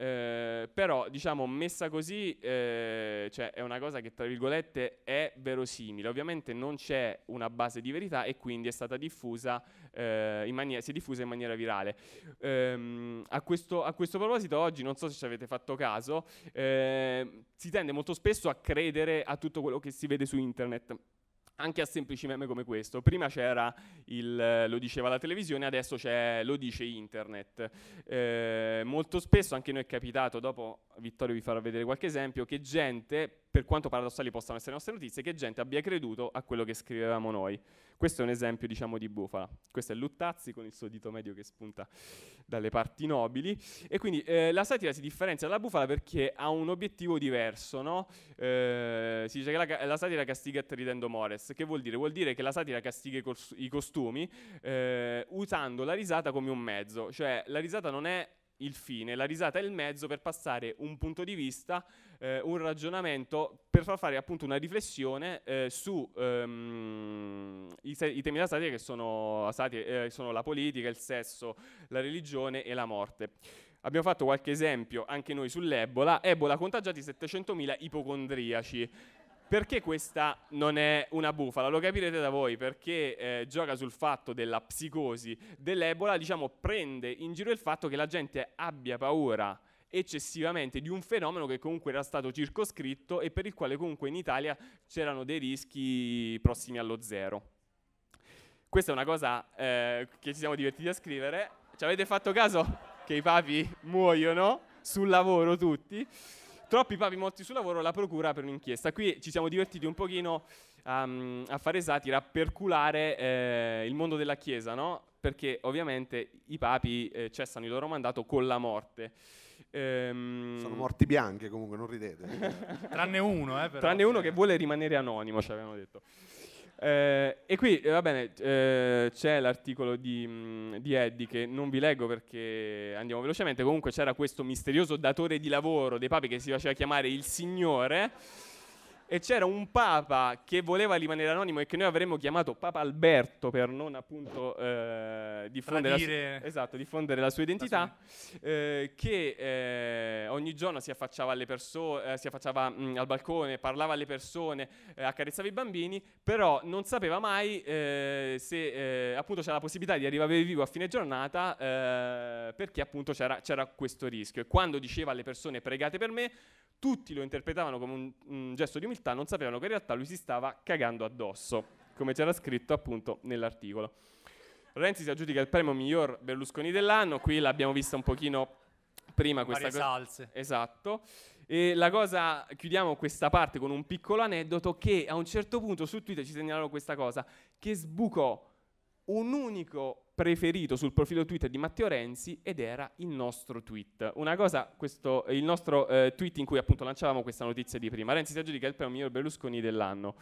eh, però, diciamo, messa così, eh, cioè, è una cosa che, tra virgolette, è verosimile. Ovviamente non c'è una base di verità e quindi è stata diffusa, eh, in mani- si è diffusa in maniera virale. Ehm, a questo, a, questo, proposito, oggi, non so se ci avete fatto caso, ehm, si tende molto spesso a credere a tutto quello che si vede su internet anche a semplici meme come questo. Prima c'era il lo diceva la televisione, adesso c'è lo dice internet. Eh, molto spesso anche noi è capitato, dopo Vittorio vi farò vedere qualche esempio, che gente, per quanto paradossali possano essere le nostre notizie, che gente abbia creduto a quello che scrivevamo noi. Questo è un esempio diciamo, di bufala. Questo è Luttazzi con il suo dito medio che spunta dalle parti nobili. E quindi eh, la satira si differenzia dalla bufala perché ha un obiettivo diverso. No? Eh, si dice che la, la satira castiga ridendo mores. Che vuol dire? Vuol dire che la satira castiga i, cos- i costumi eh, usando la risata come un mezzo. Cioè la risata non è il fine, la risata è il mezzo per passare un punto di vista, eh, un ragionamento, per far fare appunto una riflessione eh, su ehm, i, se- i, temi della satira che sono, satire, eh, sono la politica, il sesso, la religione e la morte. Abbiamo fatto qualche esempio anche noi sull'Ebola. Ebola contagiati 700.000 ipocondriaci. Perché questa non è una bufala? Lo capirete da voi, perché eh, gioca sul fatto della psicosi dell'Ebola, diciamo, prende in giro il fatto che la gente abbia paura eccessivamente di un fenomeno che comunque era stato circoscritto e per il quale comunque in Italia c'erano dei rischi prossimi allo zero. Questa è una cosa eh, che ci siamo divertiti a scrivere. Ci avete fatto caso che i papi muoiono sul lavoro tutti? Troppi papi morti sul lavoro, la procura per un'inchiesta. Qui ci siamo divertiti un pochino um, a fare satira a perculare eh, il mondo della Chiesa, no? Perché ovviamente i papi eh, cessano il loro mandato con la morte. Ehm... Sono morti bianche comunque, non ridete. Tranne uno, eh, però. Tranne uno che vuole rimanere anonimo, ci avevano detto. Eh, e qui, eh, va bene, eh, c'è l'articolo di, mh, mm, di, Eddie che non vi leggo perché andiamo velocemente. Comunque c'era questo misterioso datore di lavoro dei papi che si faceva chiamare il Signore e c'era un papa che voleva rimanere anonimo e che noi avremmo chiamato Papa Alberto per non appunto eh, diffondere, la su- esatto, diffondere, la sua identità, eh, che eh, ogni giorno si affacciava, alle perso- eh, si affacciava mh, mm, al balcone, parlava alle persone, eh, accarezzava i bambini, però non sapeva mai eh, se appunto c'era la possibilità di arrivare vivo a fine giornata perché appunto c'era, c'era questo rischio. E quando diceva alle persone pregate per me, tutti lo interpretavano come un, un gesto di umiltà umiltà non sapevano che in realtà lui si stava cagando addosso, come c'era scritto appunto nell'articolo. Renzi si aggiudica il premio miglior Berlusconi dell'anno, qui l'abbiamo vista un pochino prima questa cosa. salse. Esatto. E la cosa, chiudiamo questa parte con un piccolo aneddoto che a un certo punto su Twitter ci segnalano questa cosa, che sbucò un unico preferito sul profilo Twitter di Matteo Renzi ed era il nostro tweet. Una cosa, questo, il nostro eh, tweet in cui appunto lanciavamo questa notizia di prima. Renzi si aggiudica il premio miglior Berlusconi dell'anno.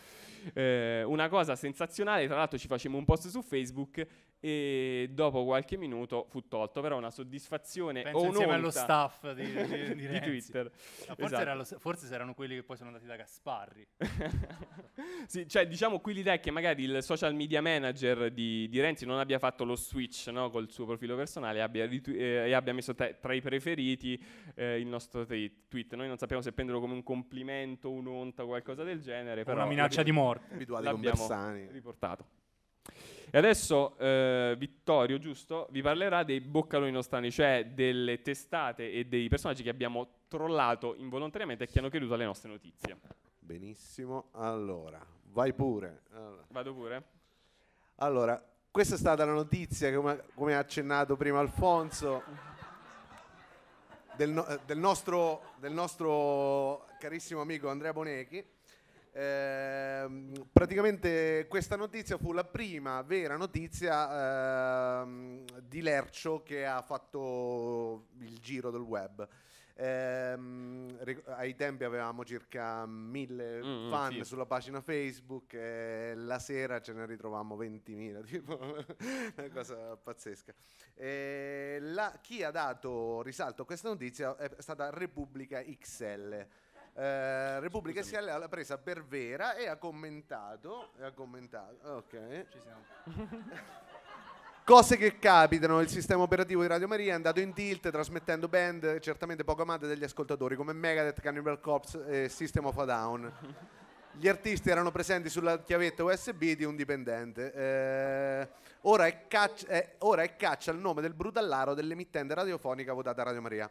Eh, una cosa sensazionale, tra l'altro ci facevamo un post su Facebook e dopo qualche minuto fu tolto, però una soddisfazione Penso o insieme allo staff di, di, [laughs] di, di Twitter. Forse, esatto. era lo, forse, erano quelli che poi sono andati da Gasparri. [laughs] sì, cioè diciamo qui l'idea è che magari il social media manager di, Renzi non abbia fatto lo switch no, col suo profilo personale abbia ritu- eh, e abbia messo te- tra i preferiti eh, il nostro te- tweet. Noi non sappiamo se prenderlo come un complimento, un'onta o qualcosa del genere. Però una minaccia di morte. Abituali con Bersani. riportato. E adesso eh, Vittorio, giusto, vi parlerà dei boccaloni nostrani, cioè delle testate e dei personaggi che abbiamo trollato involontariamente e che hanno creduto alle nostre notizie. Benissimo, allora, vai pure. Allora. Vado pure? Allora, questa è stata la notizia, come, come ha accennato prima Alfonso, del, no, eh, del, nostro, del nostro carissimo amico Andrea Bonechi Ehm, praticamente questa notizia fu la prima vera notizia eh, di Lercio che ha fatto il giro del web. Eh, ai tempi avevamo circa mille mm, mm fan sì. sulla pagina Facebook, eh, la sera ce ne ritrovavamo 20.000, [laughs] tipo una cosa pazzesca. Eh, la, chi ha dato risalto a questa notizia è stata Repubblica XL eh, Repubblica Escale l'ha presa per vera e ha commentato. E ha commentato. Ok. Ci siamo. [laughs] Cose che capitano, il sistema operativo di Radio Maria è andato in tilt trasmettendo band certamente poco amate dagli ascoltatori come Megadeth, Cannibal Corpse e System of a Down. Gli artisti erano presenti sulla chiavetta USB di un dipendente. Eh, ora, è caccia, eh, ora è caccia il nome del brutallaro dell'emittente radiofonica votata Radio Maria.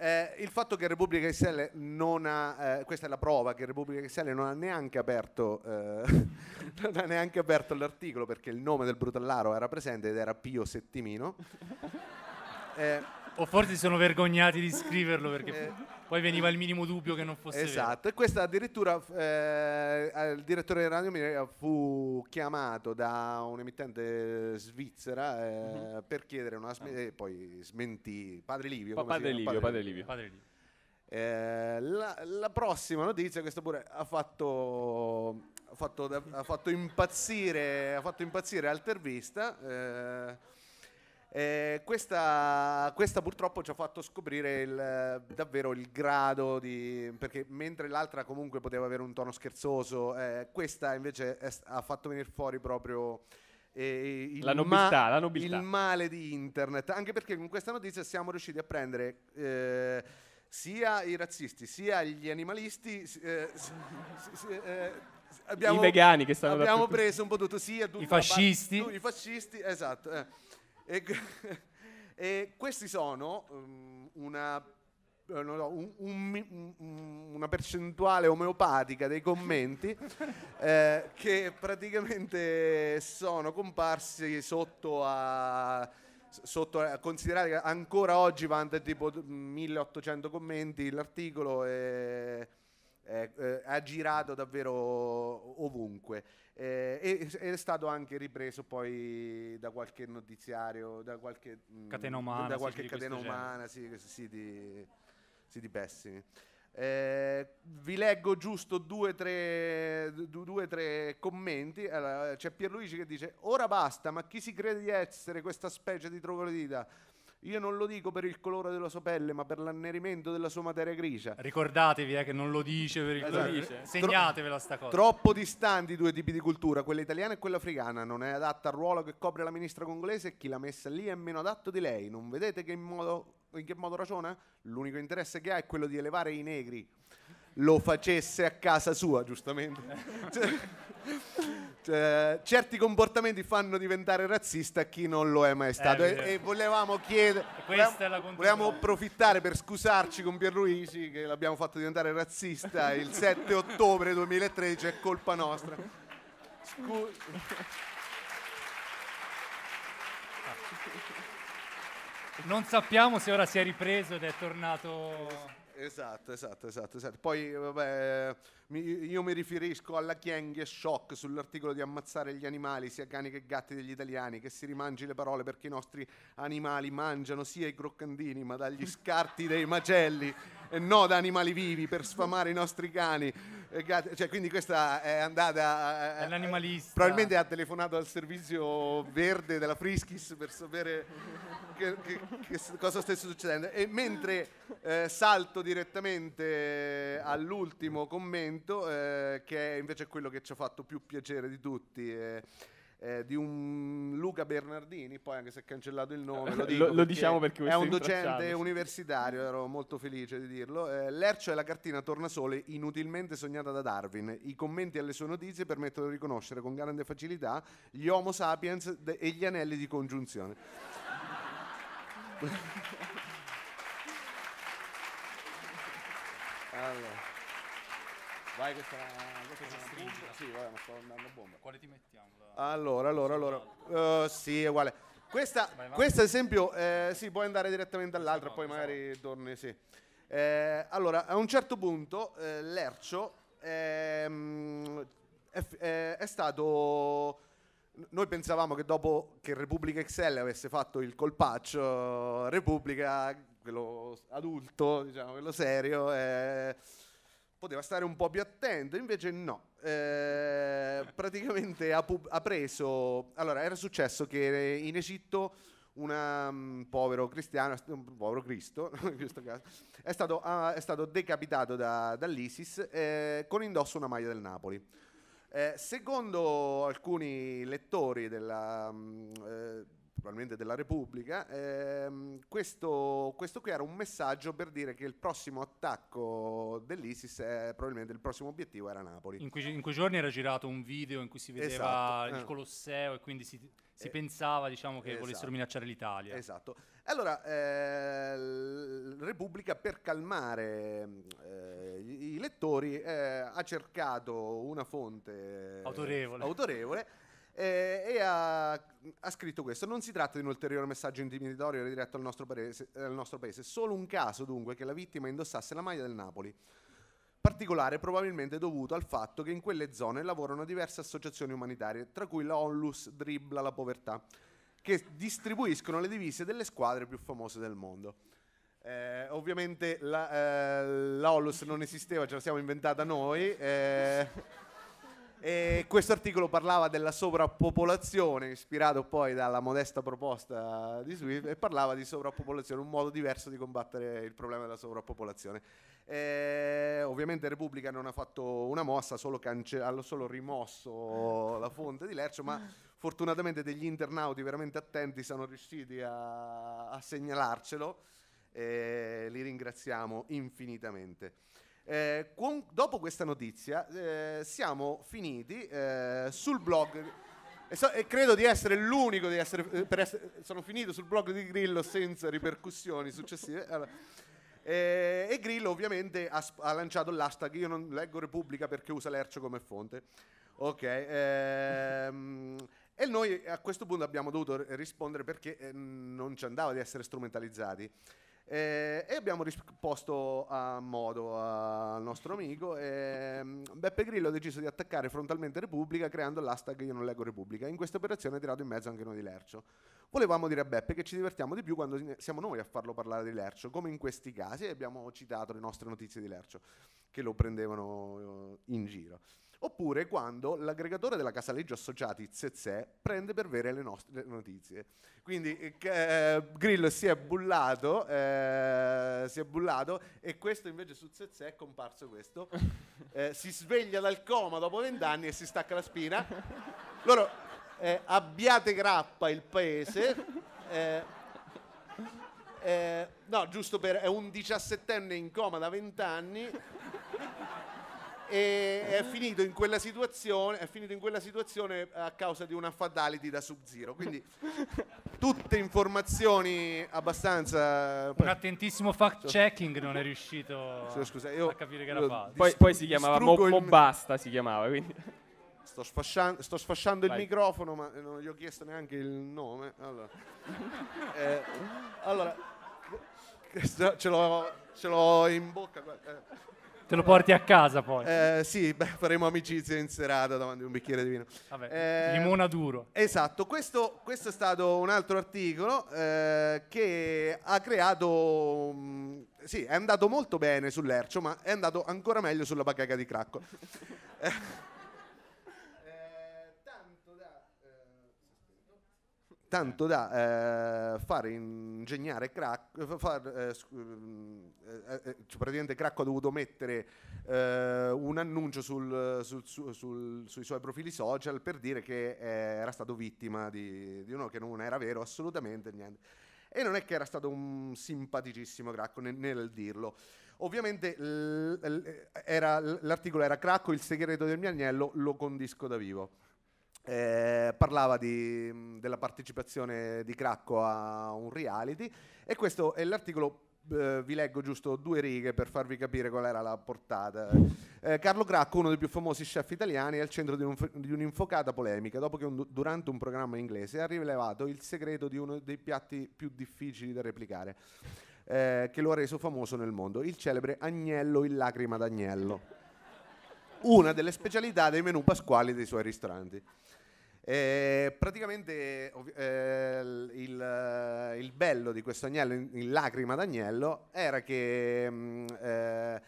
Eh, il fatto che Repubblica di non ha, eh, questa è la prova, che Repubblica di non ha neanche aperto, eh, [laughs] non ha neanche aperto l'articolo perché il nome del Brutellaro era presente ed era Pio Settimino. [laughs] Eh, o forse si sono vergognati di scriverlo perché... Eh, poi veniva il minimo dubbio che non fosse Esatto, e questa addirittura eh, il direttore di Radio Media eh, fu chiamato da un emittente svizzera eh, mm-hmm. per chiedere una smentita, ah. e poi smentì Padre Livio. Pa- padre, Livio padre, padre, Livio padre Livio. Eh, la, la, prossima notizia, questa pure ha fatto, ha fatto, ha fatto, impazzire, ha fatto impazzire Altervista. Eh, eh, questa, questa, purtroppo ci ha fatto scoprire il, davvero il grado di... perché mentre l'altra comunque poteva avere un tono scherzoso, eh, questa invece è, ha fatto venire fuori proprio... Eh, il, la nobiltà, ma- la nobiltà. il male di internet, anche perché con questa notizia siamo riusciti a prendere eh, sia i razzisti sia gli animalisti, eh, eh, abbiamo, i vegani che stanno abbiamo preso un po' tutto, sia i fascisti, parte, tu, i fascisti, esatto. Eh. E, [laughs] e questi sono um, una, eh, so, un, un, una, percentuale omeopatica dei commenti [laughs] eh, che praticamente sono comparsi sotto a sotto, considerate che ancora oggi vanta tipo 1800 commenti l'articolo e eh, eh, ha girato davvero ovunque eh, e, è stato anche ripreso poi da qualche notiziario, da qualche mm, catena umana, da qualche catena umana, sì, siti, siti pessimi. Eh, vi leggo giusto due o tre commenti. Allora, c'è Pierluigi che dice: Ora basta, ma chi si crede di essere questa specie di troglodita? Io non lo dico per il colore della sua pelle, ma per l'annerimento della sua materia grigia. Ricordatevi eh, che non lo dice per il esatto. colore. Eh. Segnatevela sta cosa. Troppo distanti i due tipi di cultura, quella italiana e quella africana. Non è adatta al ruolo che copre la ministra congolese e chi l'ha messa lì è meno adatto di lei. Non vedete che in, modo, in che modo ragiona? L'unico interesse che ha è quello di elevare i negri. Lo facesse a casa sua, giustamente. cioè, [laughs] cioè, certi comportamenti fanno diventare razzista chi non lo è mai eh, stato. Eh, e, e, volevamo chiedere, volevamo, volevamo approfittare per scusarci con Pierluisi che l'abbiamo fatto diventare razzista il 7 ottobre 2013, cioè è colpa nostra. Scusa. Non sappiamo se ora si è ripreso ed è tornato. Esatto, esatto, esatto. esatto. Poi, vabbè, io mi riferisco alla Chienghe Shock sull'articolo di ammazzare gli animali, sia cani che gatti degli italiani, che si rimangi le parole perché i nostri animali mangiano sia i croccandini, ma dagli scarti dei macelli e no da animali vivi per sfamare i nostri cani. Cioè, quindi questa è andata... Eh, è l'animalista. Probabilmente ha telefonato al servizio verde della Friskis per sapere che, che, che cosa stesse succedendo. E mentre eh, salto direttamente all'ultimo commento, eh, che è invece quello che ci ha fatto più piacere di tutti. Eh, eh, di un Luca Bernardini, poi anche se ha cancellato il nome, eh, lo, lo, lo diciamo perché è un docente universitario, ero molto felice di dirlo. Eh, Lercio è la cartina Tornasole inutilmente sognata da Darwin. I commenti alle sue notizie permettono di riconoscere con grande facilità gli Homo sapiens de- e gli anelli di congiunzione. [laughs] allora. Vai, questa, questa è una bomba. Sì, vabbè, ma sto andando a bomba. Quale ti mettiamo? La... Allora, allora, allora. Uh, sì, è uguale. Questa, vai, esempio, eh, sì, puoi andare direttamente all'altra, no, poi magari va. torni, sì. Eh, allora, a un certo punto eh, Lercio ehm, è, è, eh, è stato noi pensavamo che dopo che Repubblica XL avesse fatto il colpaccio, eh, Repubblica, quello adulto, diciamo, quello serio, eh, poteva stare un po' più attento, invece no. Eh, praticamente ha, pub- ha, preso... Allora, era successo che in Egitto una, un mm, povero cristiano, un povero Cristo, [laughs] in questo caso, è stato, uh, è stato decapitato da, dall'ISIS eh, con indosso una maglia del Napoli. Eh, secondo alcuni lettori della... Um, probabilmente della Repubblica, ehm, questo, questo, qui era un messaggio per dire che il prossimo attacco dell'ISIS, è, eh, probabilmente il prossimo obiettivo era Napoli. In, cui, in quei, giorni era girato un video in cui si vedeva esatto, il eh. Colosseo e quindi si, si eh, pensava diciamo, che esatto, volessero minacciare l'Italia. Esatto. Allora, eh, Repubblica per calmare i, i lettori ha cercato una fonte autorevole. autorevole eh, e ha, ha, scritto questo. Non si tratta di un ulteriore messaggio intimidatorio diretto al nostro, paese, al nostro paese, solo un caso dunque che la vittima indossasse la maglia del Napoli particolare probabilmente dovuto al fatto che in quelle zone lavorano diverse associazioni umanitarie, tra cui la Onlus Dribbla la Povertà, che distribuiscono le divise delle squadre più famose del mondo. Eh, ovviamente la, eh, la Onlus non esisteva, ce la siamo inventata noi. Eh. E questo articolo parlava della sovrappopolazione, ispirato poi dalla modesta proposta di Swift, e parlava di sovrappopolazione, un modo diverso di combattere il problema della sovrappopolazione. E ovviamente Repubblica non ha fatto una mossa, solo cance- ha solo rimosso la fonte di Lercio, ma fortunatamente degli internauti veramente attenti sono riusciti a, a segnalarcelo e li ringraziamo infinitamente. Eh, con, dopo questa notizia eh, siamo finiti eh, sul blog. E, so, e, credo di essere l'unico di essere, eh, per essere, sono finito sul blog di Grillo senza ripercussioni successive. Allora, eh, e Grillo ovviamente ha, ha, lanciato l'hashtag io non leggo Repubblica perché usa Lercio come fonte. Ok. Ehm, e noi a questo punto abbiamo dovuto rispondere perché eh, non ci andava di essere strumentalizzati. Eh, e abbiamo risposto a modo al nostro amico. Eh, Beppe Grillo ha deciso di attaccare frontalmente Repubblica creando l'hashtag Io non leggo Repubblica. In questa operazione ha tirato in mezzo anche noi di Lercio. Volevamo dire a Beppe che ci divertiamo di più quando siamo noi a farlo parlare di Lercio, come in questi casi, e abbiamo citato le nostre notizie di Lercio che lo prendevano eh, in giro. Oppure quando l'aggregatore della Casaleggio Associati Zezé, prende per vere le nostre notizie. Quindi eh, eh, Grillo si è bullato, eh, si è bullato e questo invece su Zezé è comparso questo. [laughs] Eh, si sveglia dal coma dopo vent'anni e si stacca la spina. Loro eh, abbiate grappa il paese. Eh, no, giusto per... è un diciassettenne in coma da vent'anni e è finito, in quella situazione, è finito in quella situazione a causa di una fatality da Sub-Zero. Quindi [laughs] tutte informazioni abbastanza... Un attentissimo fact-checking non è riuscito Scusa, a capire che era fatto. Poi, poi, si chiamava Mo, Mo Basta, si chiamava, quindi... Sto sfasciando, sto sfasciando il microfono, ma non gli ho chiesto neanche il nome. Allora, [laughs] eh, allora ce, l'ho, ce l'ho in bocca. Eh. Te lo porti a casa poi. Eh, sì, beh, faremo amicizia in serata davanti a un bicchiere di vino. Vabbè, eh, limona duro. Esatto, questo, questo, è stato un altro articolo eh, che ha creato... Mh, mm, sì, è andato molto bene sull'Ercio, ma è andato ancora meglio sulla bacaca di Cracco. [laughs] tanto da eh, far ingegnare Cracco, far, eh, eh, eh, eh praticamente Cracco ha dovuto mettere eh, un annuncio sul, sul, sul, sui suoi profili social per dire che era stato vittima di, di uno che non era vero assolutamente niente. E non è che era stato un simpaticissimo Cracco nel, nel dirlo. Ovviamente l, l, era, l'articolo era Cracco, il segreto del mio agnello, lo condisco da vivo eh, parlava di, della partecipazione di Cracco a un reality e questo è l'articolo eh, vi leggo giusto due righe per farvi capire qual era la portata. Eh, Carlo Cracco, uno dei più famosi chef italiani, è al centro di, un, di un'infocata polemica dopo che un, durante un programma inglese ha rivelato il segreto di uno dei piatti più difficili da replicare, eh, che lo ha reso famoso nel mondo, il celebre agnello in lacrima d'agnello, una delle specialità dei menù pasquali dei suoi ristoranti. Eh, praticamente eh, il, eh, il, bello di questo agnello in, in lacrima d'agnello era che mh, mm, eh,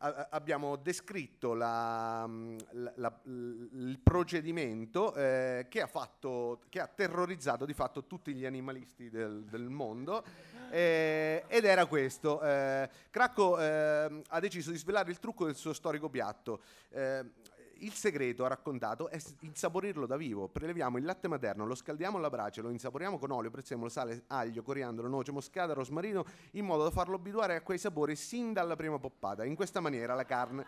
a, abbiamo descritto la, mm, la, la, il procedimento eh, che ha, fatto, che, ha terrorizzato di fatto tutti gli animalisti del, del mondo eh, ed era questo. Cracco ehm, ha deciso di svelare il trucco del suo storico piatto il segreto, ha raccontato, è insaporirlo da vivo. Preleviamo il latte materno, lo scaldiamo alla brace, lo insaporiamo con olio, prezzemolo, sale, aglio, coriandolo, noce, moscata, rosmarino, in modo da farlo abituare a quei sapori sin dalla prima poppata. In questa maniera la carne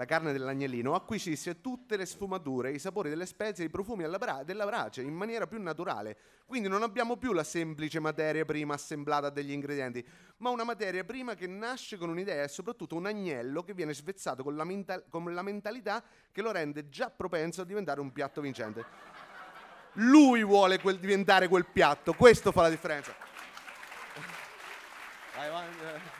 la carne dell'agnellino acquisisse tutte le sfumature, i sapori delle spezie, i profumi bra- della brace in maniera più naturale. Quindi non abbiamo più la semplice materia prima assemblata degli ingredienti, ma una materia prima che nasce con un'idea e soprattutto un agnello che viene svezzato con la, menta- con la mentalità che lo rende già propenso a diventare un piatto vincente. Lui vuole quel diventare quel piatto, questo fa la differenza. Vai, vai. Eh.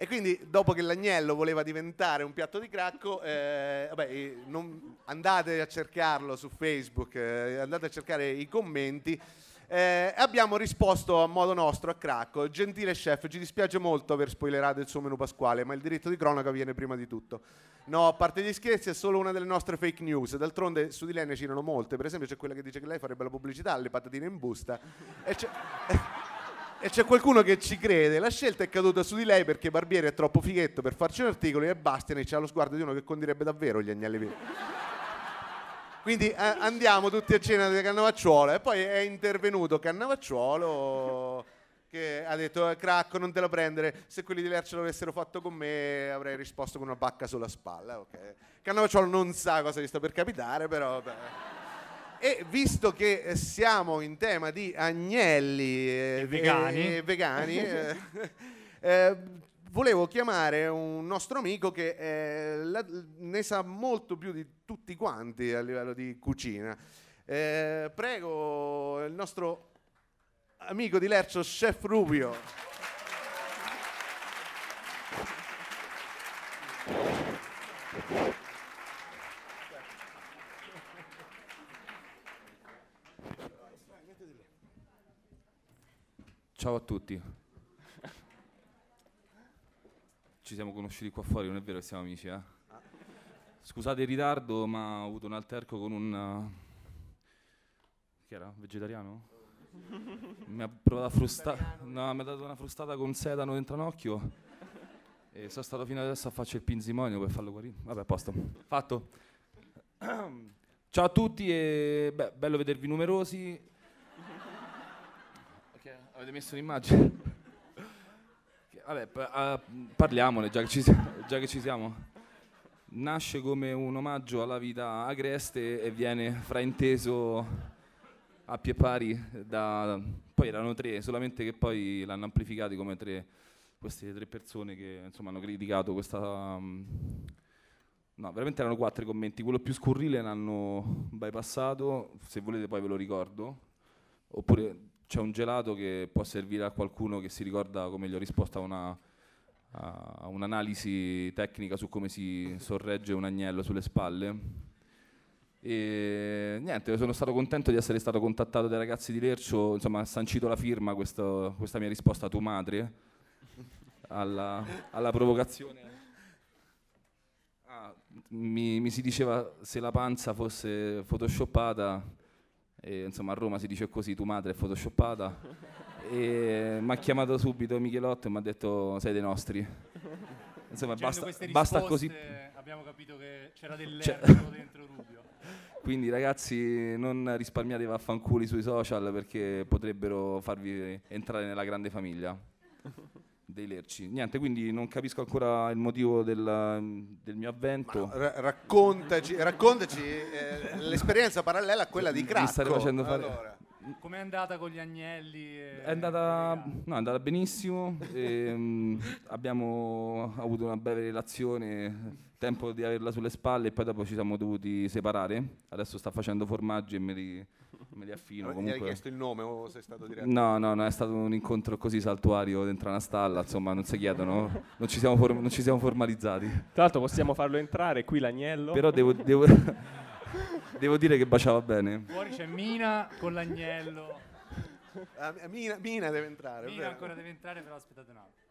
E quindi dopo che l'agnello voleva diventare un piatto di cracco, eh, vabbè, non, andate a cercarlo su Facebook, eh, andate a cercare i commenti. Eh, abbiamo risposto a modo nostro a Cracco. Gentile chef, ci dispiace molto aver spoilerato il suo menù pasquale, ma il diritto di cronaca viene prima di tutto. No, a parte gli scherzi, è solo una delle nostre fake news. D'altronde su di lei ne girano molte. Per esempio, c'è quella che dice che lei farebbe la pubblicità alle patatine in busta. E c'è... E c'è qualcuno che ci crede, la scelta è caduta su di lei perché Barbieri è troppo fighetto per farci un articolo e Bastianic ha lo sguardo di uno che condirebbe davvero gli agnelli veri. Quindi eh, andiamo tutti a cena di Cannavacciuolo e poi è intervenuto Cannavacciuolo che ha detto eh, cracco non te la prendere, se quelli di Lerce l'avessero fatto con me avrei risposto con una bacca sulla spalla. Okay. Cannavacciuolo non sa cosa gli sta per capitare però... Beh. E visto che eh, siamo in tema di agnelli eh, e vegani, e eh, vegani [laughs] eh, volevo chiamare un nostro amico che eh, la, ne sa molto più di tutti quanti a livello di cucina. Eh, prego il nostro amico di Lercio, Chef Rubio. Thank Ciao a tutti. Ci siamo conosciuti qua fuori, non è vero che siamo amici, eh? Scusate il ritardo, ma ho avuto un alterco con un... Uh, che era? Vegetariano? mi ha provato a frustare. No, mi ha dato una frustata con sedano dentro un occhio. E sono stato fino adesso a fare il pinzimonio per farlo guarire. Vabbè, a posto. Fatto. [clears throat] Ciao a tutti e beh, bello vedervi numerosi. Avete messo un'immagine? [laughs] Vabbè, ah, parliamone già che, ci, già che ci siamo. Nasce come un omaggio alla vita agreste e viene frainteso a pie pari da... Poi erano tre, solamente che poi l'hanno amplificato come tre, queste tre persone che insomma, hanno criticato questa... Mm, no, veramente erano quattro i commenti, quello più scurrile l'hanno bypassato, se volete poi ve lo ricordo, oppure c'è un gelato che può servire a qualcuno che si ricorda come gli ho risposto a, una, a un'analisi tecnica su come si sorregge un agnello sulle spalle. E niente, sono stato contento di essere stato contattato dai ragazzi di Lercio, insomma ha sancito la firma questo, questa mia risposta a tua madre alla, alla provocazione. Ah, mi, mi si diceva se la panza fosse photoshoppata, e, insomma a Roma si dice così, tu madre è photoshoppata, [laughs] e mi ha chiamato subito Michelotto e mi ha detto sei dei nostri. Insomma, cioè, basta, basta, così. Abbiamo capito che c'era dell'erbo cioè dentro Rubio. [laughs] Quindi ragazzi non risparmiate i vaffanculi sui social perché potrebbero farvi entrare nella grande famiglia dei Lerci. Niente, quindi non capisco ancora il motivo della, del mio avvento. Ra- raccontaci, raccontaci eh, l'esperienza parallela a quella di Cracco. Mi state facendo fare... Allora. Com'è andata con gli agnelli? E... È, andata, no, è andata benissimo, e, um, abbiamo avuto una breve relazione, tempo di averla sulle spalle e poi dopo ci siamo dovuti separare. Adesso sta facendo formaggi e mi, me li affino. Mi hai chiesto il nome o sei stato diretto? No, no, no, è stato un incontro così saltuario dentro una stalla, insomma, non si chiedono, non ci siamo, for- non ci siamo formalizzati. Tra l'altro possiamo farlo entrare qui l'agnello. Però devo, devo, devo dire che baciava bene. Fuori c'è Mina con l'agnello. Ah, Mina, Mina, deve entrare. Mina ancora deve entrare, però aspettate un attimo.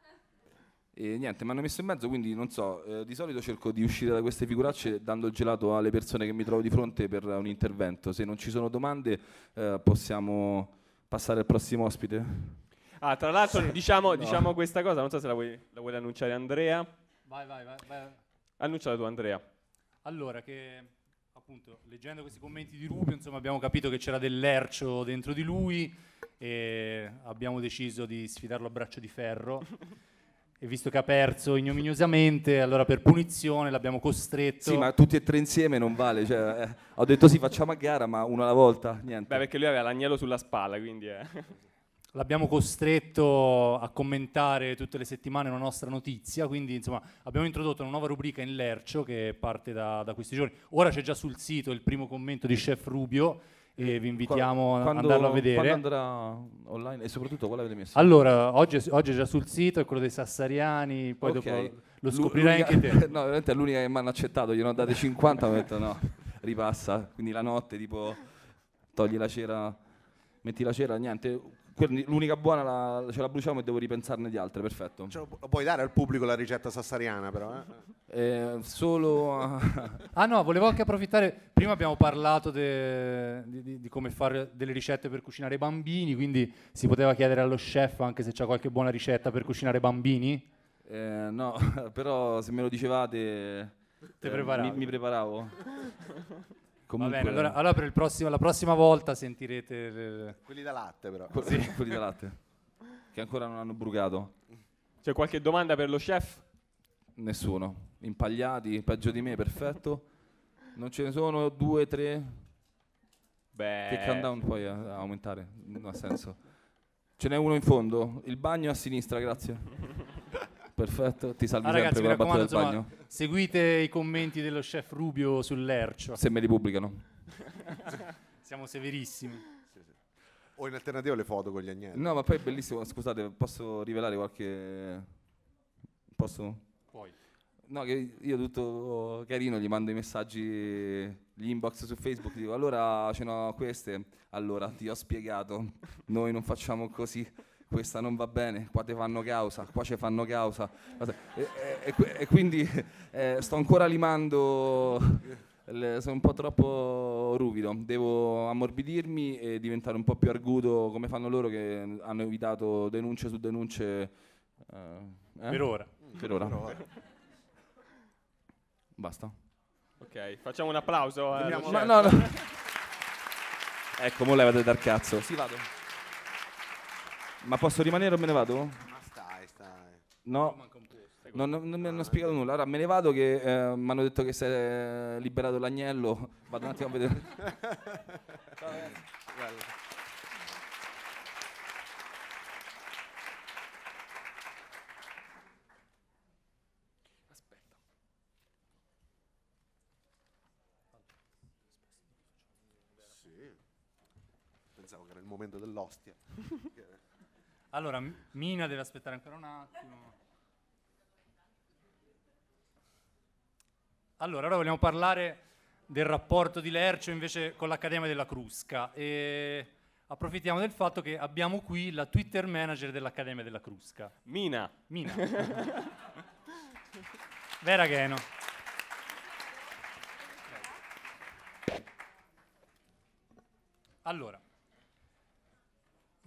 E niente, mi hanno messo in mezzo, quindi non so, eh, di solito cerco di uscire da queste figuracce dando il gelato alle persone che mi trovo di fronte per un intervento. Se non ci sono domande eh, possiamo passare al prossimo ospite. Ah, tra l'altro sì. diciamo, no. diciamo, questa cosa, non so se la vuoi, la vuoi annunciare Andrea. Vai, vai, vai. vai. Annunciala tu Andrea. Allora, che appunto, leggendo questi commenti di Rubio, insomma, abbiamo capito che c'era dell'ercio dentro di lui e abbiamo deciso di sfidarlo a braccio di ferro. [laughs] e visto che ha perso ignominiosamente, allora per punizione l'abbiamo costretto. Sì, ma tutti e tre insieme non vale. Cioè, eh, ho detto sì, facciamo a gara, ma una alla volta, niente. Beh, perché lui aveva l'agnello sulla spalla, quindi... Eh. L'abbiamo costretto a commentare tutte le settimane una nostra notizia, quindi insomma abbiamo introdotto una nuova rubrica in Lercio che parte da, da questi giorni. Ora c'è già sul sito il primo commento di Chef Rubio, e vi invitiamo quando, a andarlo a vedere. Quando andrà online e soprattutto qual è le mie site? Allora, oggi, oggi, è già sul sito, è quello dei Sassariani, poi okay. dopo lo scoprirai anche te. [laughs] no, veramente è l'unica che mi hanno accettato, gli ho date 50, mi hanno detto no, ripassa, quindi la notte tipo togli la cera, metti la cera, niente, quindi l'unica buona la, ce la bruciamo e devo ripensarne di altre, perfetto. Cioè, lo puoi dare al pubblico la ricetta sassariana però? Eh? [laughs] eh solo... [laughs] ah no, volevo anche approfittare, prima abbiamo parlato de, di, di, di, come fare delle ricette per cucinare i bambini, quindi si poteva chiedere allo chef anche se c'è qualche buona ricetta per cucinare i bambini? Eh, no, [laughs] però se me lo dicevate... Eh, mi, mi preparavo. Comunque... Va bene, allora, allora per prossimo, la prossima volta sentirete... Le... Quelli da latte però. Sì, [laughs] quelli da latte, che ancora non hanno brugato. C'è qualche domanda per lo chef? Nessuno. Impagliati, peggio di me, perfetto. Non ce ne sono due, tre? Beh... Che countdown poi a, eh, aumentare, non ha senso. Ce n'è uno in fondo, il bagno a sinistra, grazie. Perfetto, ti salvi ah, ragazzi, sempre con la battuta del bagno. Seguite i commenti dello chef Rubio sull'ercio. Se me li pubblicano. [laughs] Siamo severissimi. O in alternativa le foto con gli agnelli. No, ma poi è bellissimo. Scusate, posso rivelare qualche. Posso? Puoi. No, che io tutto carino gli mando i messaggi, gli inbox su Facebook, dico allora ce n'ho queste, allora ti ho spiegato, noi non facciamo così, questa non va bene, qua ti fanno causa, qua ci fanno causa. E, e, e quindi eh, sto ancora limando, le, sono un po' troppo ruvido, devo ammorbidirmi e diventare un po' più arguto come fanno loro che hanno evitato denunce su denunce. Eh, eh? per ora. Per ora. Per ora. Basta. Ok, facciamo un applauso. Eh, no, no. [laughs] ecco, mo levate dal cazzo. Sì, vado. Ma posso rimanere o me ne vado? Ma stai, stai. No. Non, non, non, mi hanno spiegato nulla. Allora me ne vado che eh, mi hanno detto che si è eh, liberato l'agnello. Vado un attimo a vedere. [laughs] Ciao, Sì. Pensavo che era il momento dell'ostia. [laughs] Allora, Mina deve aspettare ancora un attimo. Allora, ora vogliamo parlare del rapporto di Lercio invece con l'Accademia della Crusca e approfittiamo del fatto che abbiamo qui la Twitter manager dell'Accademia della Crusca. Mina. Mina. [laughs] Vera Gheno. Allora,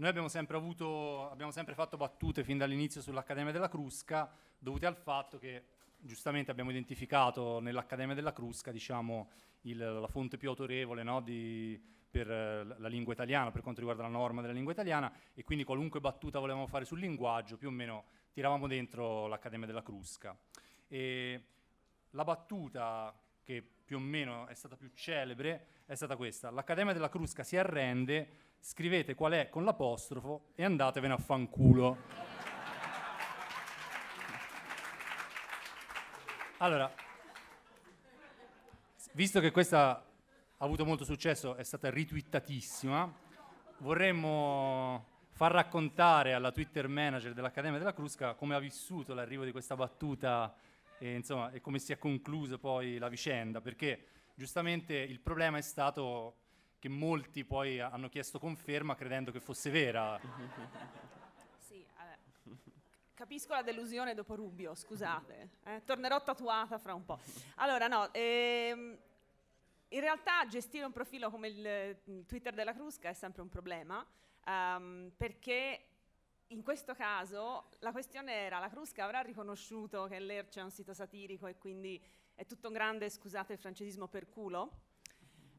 noi abbiamo sempre, avuto, abbiamo sempre fatto battute fin dall'inizio sull'Accademia della Crusca, dovute al fatto che giustamente abbiamo identificato nell'Accademia della Crusca diciamo, il, la fonte più autorevole no, di, per eh, la lingua italiana, per quanto riguarda la norma della lingua italiana, e quindi qualunque battuta volevamo fare sul linguaggio, più o meno tiravamo dentro l'Accademia della Crusca. E la battuta che più o meno è stata più celebre, è stata questa. L'Accademia della Crusca si arrende, scrivete qual è con l'apostrofo e andatevene a fanculo. Allora, visto che questa ha avuto molto successo, è stata ritwittatissima, vorremmo far raccontare alla Twitter manager dell'Accademia della Crusca come ha vissuto l'arrivo di questa battuta e, insomma, e come si è conclusa poi la vicenda, perché giustamente il problema è stato che molti poi hanno chiesto conferma credendo che fosse vera. [laughs] Sì, eh, capisco la delusione dopo Rubio, scusate, eh, tornerò tatuata fra un po'. Allora no, ehm, in realtà gestire un profilo come il Twitter della Crusca è sempre un problema, um, perché in questo caso la questione era, la Crusca avrà riconosciuto che l'ERC è un sito satirico e quindi è tutto un grande, scusate il francesismo, per culo?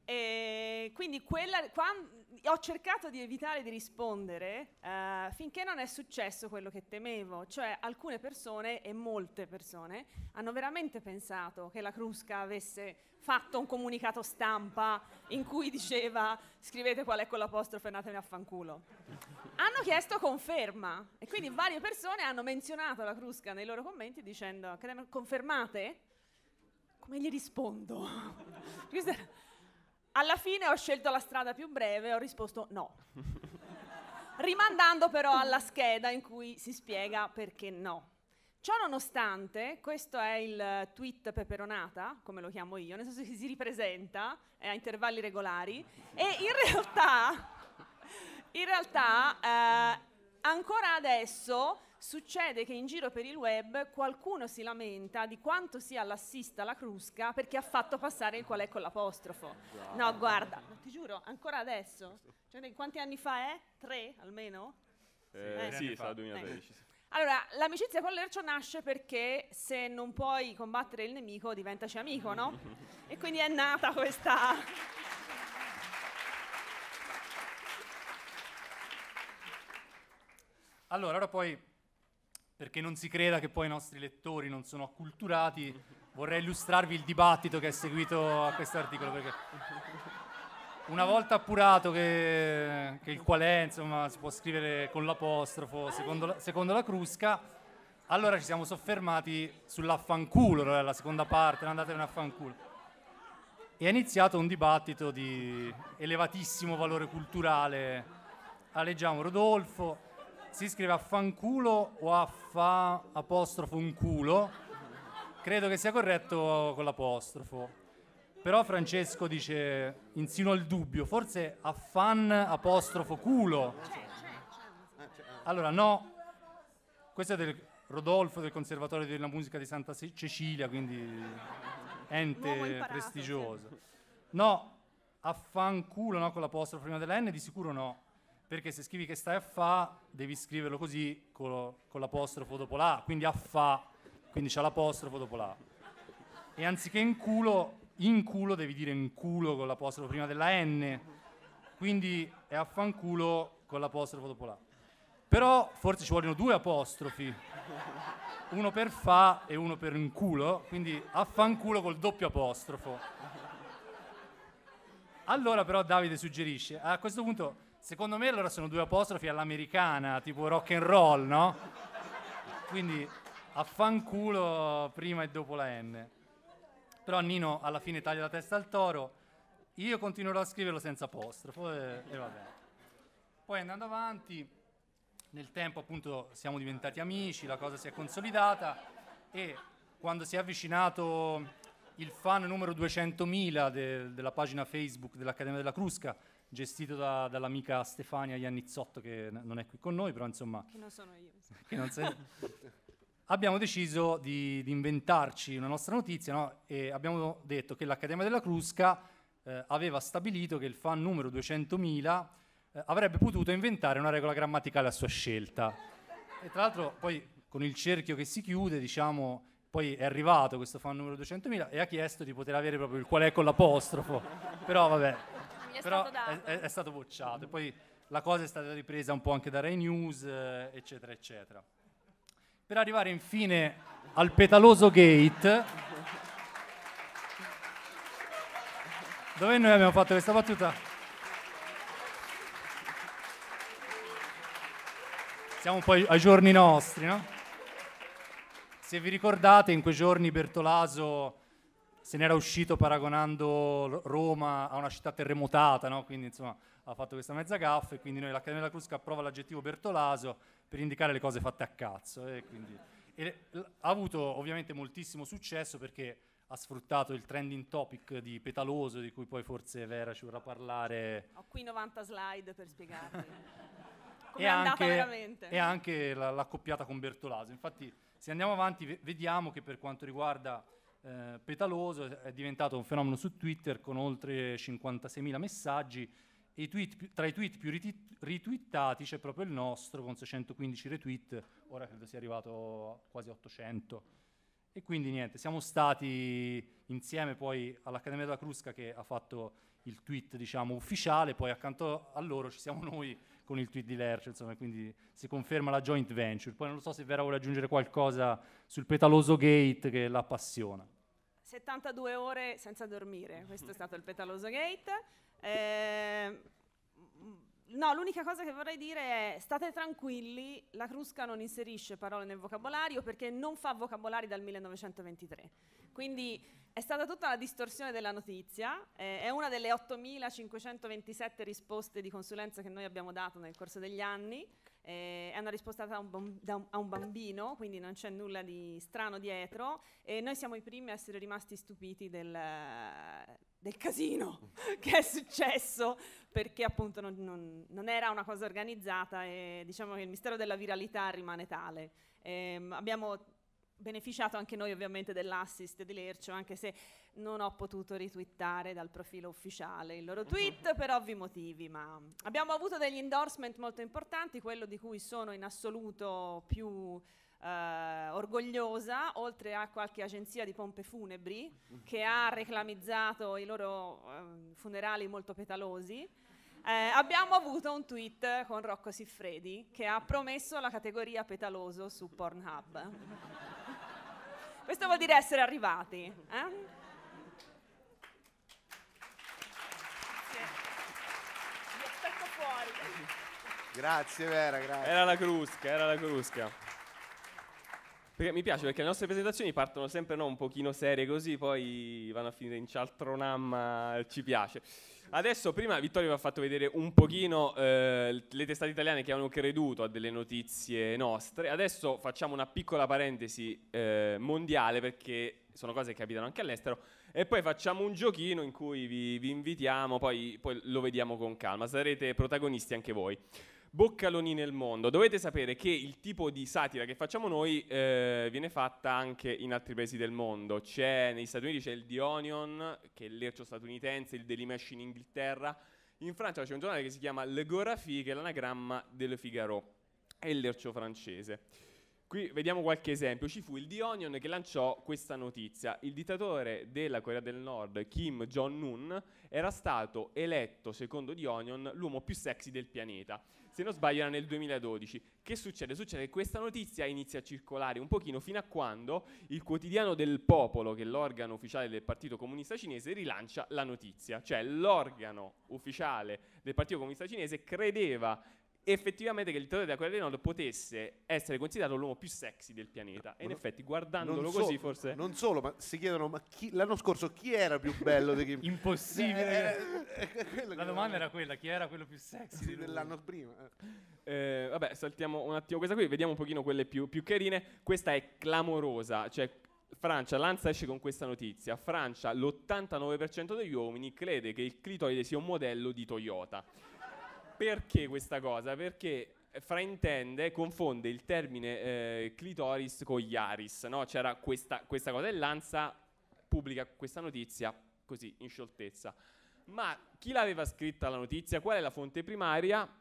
E quindi quella, quando, ho cercato di evitare di rispondere eh, finché non è successo quello che temevo, cioè alcune persone e molte persone hanno veramente pensato che la Crusca avesse fatto un comunicato stampa in cui diceva scrivete qual è con l'apostrofe e andatene a fanculo. Hanno chiesto conferma e quindi varie persone hanno menzionato la Crusca nei loro commenti dicendo confermate? Come gli rispondo? [laughs] Alla fine ho scelto la strada più breve e ho risposto no. [laughs] Rimandando però alla scheda in cui si spiega perché no. Ciò nonostante, questo è il tweet peperonata, come lo chiamo io, nel senso che si ripresenta è a intervalli regolari e in realtà, in realtà eh, ancora adesso succede che in giro per il web qualcuno si lamenta di quanto sia l'assista la crusca perché ha fatto passare il qual è con l'apostrofo. No, guarda, ti giuro, ancora adesso. Cioè, quanti anni fa è? Tre almeno? Eh, eh sì, sì, fa 2013. Eh. Allora, l'amicizia con Lercio nasce perché se non puoi combattere il nemico diventaci amico, no? [laughs] E quindi è nata questa... Allora, ora poi, perché non si creda che poi i nostri lettori non sono acculturati, vorrei illustrarvi il dibattito che è seguito a questo articolo, perché una volta appurato che, che il qualè insomma, si può scrivere con l'apostrofo secondo la, secondo la crusca, allora ci siamo soffermati sull'affanculo, la seconda parte, andatevene affanculo. E è iniziato un dibattito di elevatissimo valore culturale. Alleggiamo ah, Rodolfo, si scrive affanculo o affa apostrofo un culo? Credo che sia corretto con l'apostrofo. Però Francesco dice, insino il dubbio, forse affan apostrofo culo. Allora no, questo è del Rodolfo del Conservatorio della Musica di Santa Cecilia, quindi ente prestigioso. No, affanculo no, con l'apostrofo prima della N di sicuro no, perché se scrivi che stai a fa devi scriverlo così con, con l'apostrofo dopo la, quindi a fa, quindi c'è l'apostrofo dopo la. E anziché in culo in culo devi dire in culo con l'apostrofo prima della N, quindi è affanculo con l'apostrofo dopo la. Però forse ci vogliono due apostrofi, uno per fa e uno per in culo, quindi affanculo col doppio apostrofo. Allora però Davide suggerisce, a questo punto secondo me allora sono due apostrofi all'americana, tipo rock and roll, no? Quindi affanculo prima e dopo la N. Però Nino alla fine taglia la testa al toro. Io continuerò a scriverlo senza apostrofo e, e va Poi andando avanti, nel tempo appunto siamo diventati amici, la cosa si è consolidata e quando si è avvicinato il fan numero 200.000 de, della pagina Facebook dell'Accademia della Crusca, gestito da, dall'amica Stefania Iannizzotto che n- non è qui con noi, però insomma... Che non sono io. Che non sei... [laughs] abbiamo deciso di, di inventarci una nostra notizia no? e abbiamo detto che l'Accademia della Crusca eh, aveva stabilito che il fan numero 200.000 eh, avrebbe potuto inventare una regola grammaticale a sua scelta. E tra l'altro poi con il cerchio che si chiude, diciamo, poi è arrivato questo fan numero 200.000 e ha chiesto di poter avere proprio il qual è con l'apostrofo, però vabbè, è, però stato è, è, è, stato bocciato. E poi la cosa è stata ripresa un po' anche da Rai News, eh, eccetera, eccetera per arrivare infine al petaloso gate dove noi abbiamo fatto questa battuta siamo un po' ai giorni nostri no? se vi ricordate in quei giorni Bertolaso se n'era uscito paragonando Roma a una città terremotata no? quindi insomma ha fatto questa mezza gaffa e quindi noi l'Accademia della Crusca approva l'aggettivo Bertolaso per indicare le cose fatte a cazzo. Eh, e ha avuto ovviamente moltissimo successo perché ha sfruttato il trending topic di Petaloso, di cui poi forse Vera ci vorrà parlare. Ho qui 90 slide per spiegarvi. [laughs] Come è andata veramente. E anche la, l'accoppiata con Bertolaso. Infatti, se andiamo avanti, v- vediamo che per quanto riguarda eh, Petaloso è diventato un fenomeno su Twitter con oltre 56.000 messaggi i tweet, tra i tweet più ritweetati c'è proprio il nostro con 615 retweet, ora credo sia arrivato a quasi 800. E quindi niente, siamo stati insieme poi all'Accademia della Crusca che ha fatto il tweet diciamo, ufficiale, poi accanto a loro ci siamo noi con il tweet di Lerch, insomma, quindi si conferma la joint venture. Poi non so se Vera vuole aggiungere qualcosa sul petaloso gate che la appassiona. 72 ore senza dormire, questo è stato il petaloso gate. Ehm, no, l'unica cosa che vorrei dire è state tranquilli, la Crusca non inserisce parole nel vocabolario perché non fa vocabolari dal 1923. Quindi è stata tutta la distorsione della notizia, eh, è una delle 8.527 risposte di consulenza che noi abbiamo dato nel corso degli anni, eh, è una risposta da un, a un, bambino, quindi non c'è nulla di strano dietro e noi siamo i primi a essere rimasti stupiti del, del casino [laughs] che è successo perché appunto non, non, non, era una cosa organizzata e diciamo che il mistero della viralità rimane tale. Eh, abbiamo beneficiato anche noi ovviamente dell'assist di Lercio, anche se non ho potuto ritwittare dal profilo ufficiale il loro tweet mhm. per ovvi motivi, ma abbiamo avuto degli endorsement molto importanti, quello di cui sono in assoluto più eh, orgogliosa, oltre a qualche agenzia di pompe funebri mhm. che ha reclamizzato i loro eh, funerali molto petalosi. Eh, abbiamo avuto un tweet con Rocco Siffredi che ha promesso la categoria petaloso su Pornhub. Questo vuol dire essere arrivati. Eh? Grazie Vera, grazie. Era la crusca, era la crusca. Perché mi piace perché le nostre presentazioni partono sempre no, un pochino serie così, poi vanno a finire in cialtronamma, ci piace. Adesso prima Vittorio vi ha fatto vedere un pochino eh, le testate italiane che hanno creduto a delle notizie nostre, adesso facciamo una piccola parentesi eh, mondiale perché sono cose che capitano anche all'estero e poi facciamo un giochino in cui vi, vi invitiamo, poi, poi lo vediamo con calma, sarete protagonisti anche voi boccaloni nel mondo. Dovete sapere che il tipo di satira che facciamo noi eh, viene fatta anche in altri paesi del mondo. C'è, negli Stati Uniti c'è il The Onion, che è l'ercio statunitense, il Daily Mesh in Inghilterra. In Francia c'è un giornale che si chiama Le Gorafi, che è l'anagramma del Figaro. È l'ercio francese. Qui vediamo qualche esempio. Ci fu il The Onion che lanciò questa notizia. Il dittatore della Corea del Nord, Kim Jong-un, era stato eletto, secondo The Onion, l'uomo più sexy del pianeta. Se non sbaglio era nel 2012. Che succede? Succede che questa notizia inizia a circolare un pochino fino a quando il quotidiano del popolo, che è l'organo ufficiale del Partito Comunista Cinese, rilancia la notizia. Cioè l'organo ufficiale del Partito Comunista Cinese credeva effettivamente che il Teodoro da Quell'Arenolo potesse essere considerato l'uomo più sexy del pianeta. No, e in no, effetti, guardandolo so, così, forse. Non solo, ma si chiedono: ma chi, l'anno scorso chi era più bello di Kim? [laughs] Impossibile. eh, eh, eh La domanda era quella: chi era quello più sexy sì, dell'anno prima? Eh. eh, vabbè, saltiamo un attimo questa qui, vediamo un pochino quelle più, più carine. Questa è clamorosa, cioè Francia, Lanza esce con questa notizia. Francia, l'89% degli uomini crede che il clitoride sia un modello di Toyota. Perché questa cosa? Perché fraintende, confonde il termine eh, clitoris con gli aris, no? C'era questa, questa cosa e l'ANSA pubblica questa notizia così, in scioltezza. Ma chi l'aveva scritta la notizia? Qual è la fonte primaria?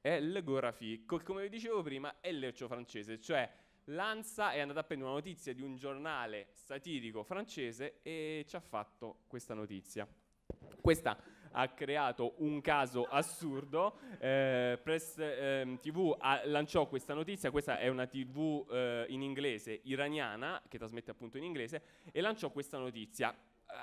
È Le Gorafi, come vi dicevo prima, è l'ercio francese, cioè l'ANSA è andata a prendere una notizia di un giornale satirico francese e ci ha fatto questa notizia. Questa ha creato un caso assurdo. Eh, Press eh, TV ha, lanciò questa notizia, questa è una TV eh, in inglese iraniana che trasmette appunto in inglese e lanciò questa notizia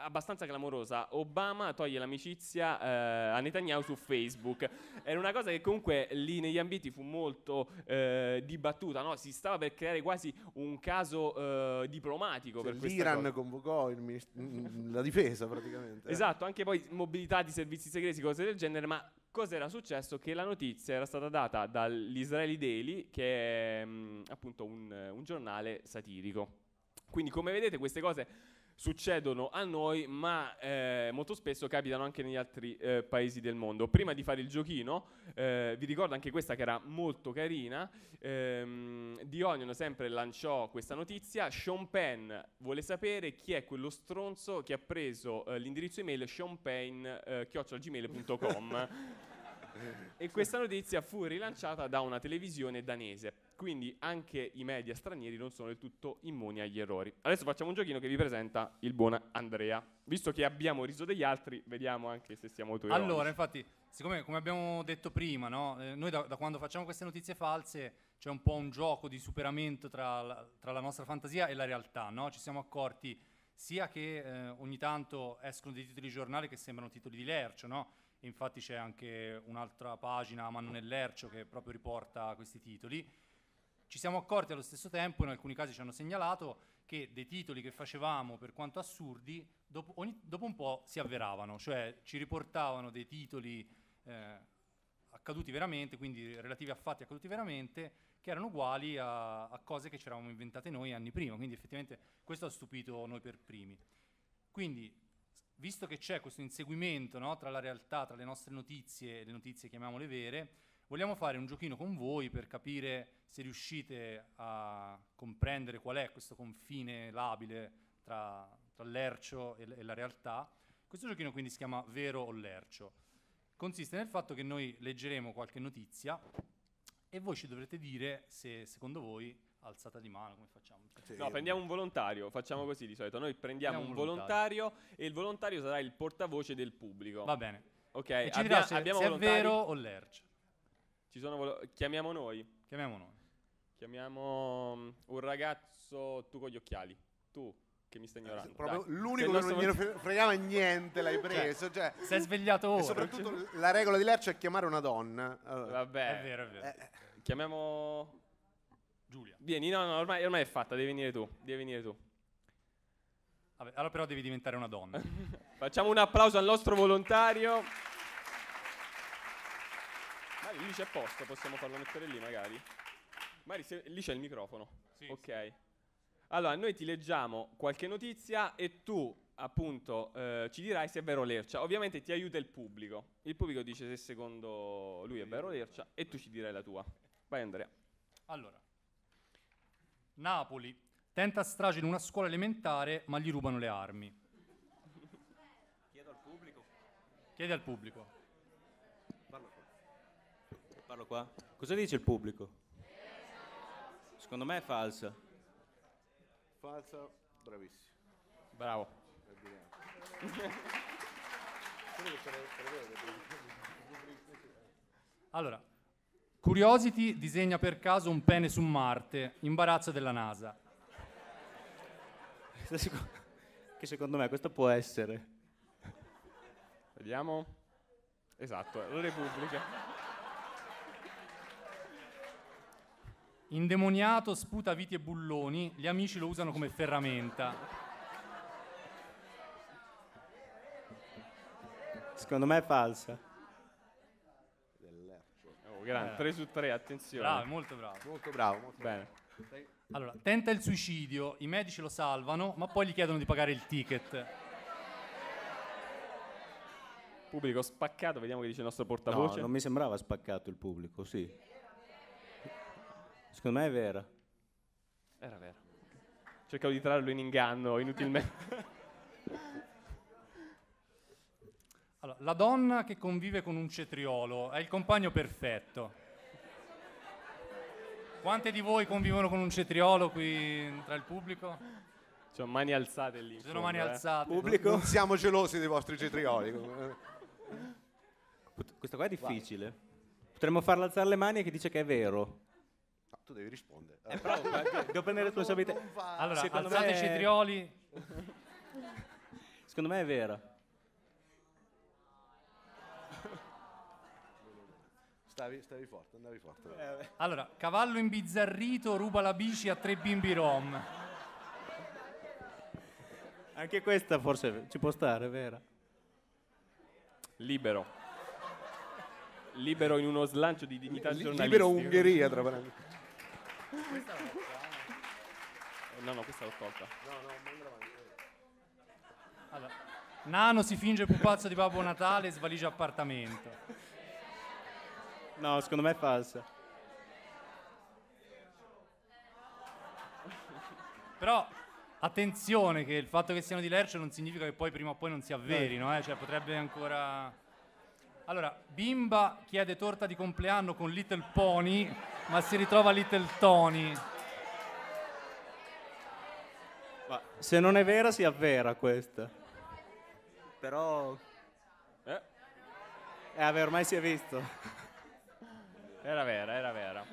abbastanza clamorosa. Obama toglie l'amicizia eh, a Netanyahu su Facebook. Era una cosa che comunque lì negli ambiti fu molto eh, dibattuta, no? si stava per creare quasi un caso eh, diplomatico. Cioè, per L'Iran cosa. convocò minist- mm, la difesa praticamente. Esatto, anche poi mobilità di servizi segreti, cose del genere, ma cosa era successo? Che la notizia era stata data dall'Israeli Daily, che è mh, mm, appunto un, un giornale satirico. Quindi come vedete queste cose succedono a noi, ma eh, molto spesso capitano anche negli altri eh, paesi del mondo. Prima di fare il giochino, eh, vi ricordo anche questa che era molto carina, ehm, The Onion sempre lanciò questa notizia, Sean Penn vuole sapere chi è quello stronzo che ha preso eh, l'indirizzo email seanpenn.gmail.com eh, [laughs] e questa notizia fu rilanciata da una televisione danese quindi anche i media stranieri non sono del tutto immuni agli errori. Adesso facciamo un giochino che vi presenta il buon Andrea. Visto che abbiamo riso degli altri, vediamo anche se siamo autorevoli. Allora, infatti, siccome come abbiamo detto prima, no, eh, noi da, da, quando facciamo queste notizie false c'è un po' un gioco di superamento tra la, tra la nostra fantasia e la realtà, no? ci siamo accorti sia che eh, ogni tanto escono dei titoli di giornale che sembrano titoli di Lercio, no? infatti c'è anche un'altra pagina, ma non è Lercio, che proprio riporta questi titoli ci siamo accorti allo stesso tempo, in alcuni casi ci hanno segnalato, che dei titoli che facevamo, per quanto assurdi, dopo, ogni, dopo un po' si avveravano, cioè ci riportavano dei titoli eh, accaduti veramente, quindi relativi a fatti accaduti veramente, che erano uguali a, a cose che ci eravamo inventate noi anni prima, quindi effettivamente questo ha stupito noi per primi. Quindi, visto che c'è questo inseguimento no, tra la realtà, tra le nostre notizie le notizie chiamiamole vere, Vogliamo fare un giochino con voi per capire se riuscite a comprendere qual è questo confine labile tra, tra l'ercio e, e la realtà. Questo giochino quindi si chiama Vero o l'ercio. Consiste nel fatto che noi leggeremo qualche notizia e voi ci dovrete dire se secondo voi alzata di mano, come facciamo? Sì, no, prendiamo un volontario, facciamo mm. così di solito. Noi prendiamo, prendiamo un volontario. volontario. e il volontario sarà il portavoce del pubblico. Va bene. Ok, abbia, se, abbiamo se è vero o l'ercio. Ci sono volo- chiamiamo noi. Chiamiamo noi. Chiamiamo mm, un ragazzo, tu con gli occhiali. Tu che mi stai eh, ignorando. Proprio Dai. l'unico che non gliene fre- fregava niente l'hai cioè, preso. Cioè, si è svegliato ora. E soprattutto la regola di Lercio è chiamare una donna. Allora. Vabbè. È vero, è vero. Eh. Chiamiamo... Giulia. Vieni, no, no, ormai, ormai è fatta, devi venire tu. Devi venire tu. Vabbè, allora però devi diventare una donna. [laughs] Facciamo un applauso al nostro volontario lì c'è posto, possiamo farlo mettere lì magari. Mari, se, lì c'è il microfono. Sì, ok. Sì. Allora, noi ti leggiamo qualche notizia e tu appunto eh, ci dirai se è vero l'ercia. Ovviamente ti aiuta il pubblico. Il pubblico dice se secondo lui è vero l'ercia e tu ci dirai la tua. Vai Andrea. Allora. Napoli. Tenta strage in una scuola elementare ma gli rubano le armi. Chiedo al pubblico. Chiedi al pubblico parlo qua? Cosa dice il pubblico? Secondo me è falsa. Falsa, bravissimo. Bravo. Allora, Curiosity disegna per caso un pene su Marte, imbarazzo della NASA. Che secondo me questo può essere. Vediamo. Esatto, la Repubblica. Indemoniato sputa viti e bulloni, gli amici lo usano come ferramenta. Secondo me è falsa. Oh, gran, 3 eh. su 3, attenzione. Bravo, molto bravo. Molto bravo, molto bene. Bravo. Allora, tenta il suicidio, i medici lo salvano, ma poi gli chiedono di pagare il ticket. Pubblico spaccato, vediamo che dice il nostro portavoce. No, non mi sembrava spaccato il pubblico, sì. Secondo me è vero. Era vero. Cercavo di trarlo in inganno inutilmente. [laughs] Allora, la donna che convive con un cetriolo è il compagno perfetto. Quante di voi convivono con un cetriolo qui tra il pubblico? Ci sono mani alzate lì. Ci sono mani eh. alzate. Pubblico? Non siamo gelosi dei vostri cetrioli. [laughs] Questa qua è difficile. Potremmo farla alzare le mani e che dice che è vero tu devi rispondere. Eh, però, devo prendere responsabilità. Allora, secondo alzate me... i cetrioli. secondo me è vero. Stavi, stavi, forte, andavi forte. Eh, allora, cavallo imbizzarrito ruba la bici a tre bimbi rom. Anche questa forse ci può stare, vera? Libero. Libero in uno slancio di dignità Li- giornalistica. Libero Ungheria, tra parentesi. Questa l'ho tolta. Eh. No, no, questa l'ho tolta. No, no, manda avanti. Allora, Nano si finge pupazzo di Babbo Natale e svaligia appartamento. No, secondo me è falsa. Però attenzione che il fatto che siano di Lercio non significa che poi prima o poi non si avverino, eh? cioè potrebbe ancora... Allora, bimba chiede torta di compleanno con Little Pony ma si ritrova Little Tony. Ma se non è vera, si avvera questa. Però... Eh, eh ormai si è visto. Era vera, era vera.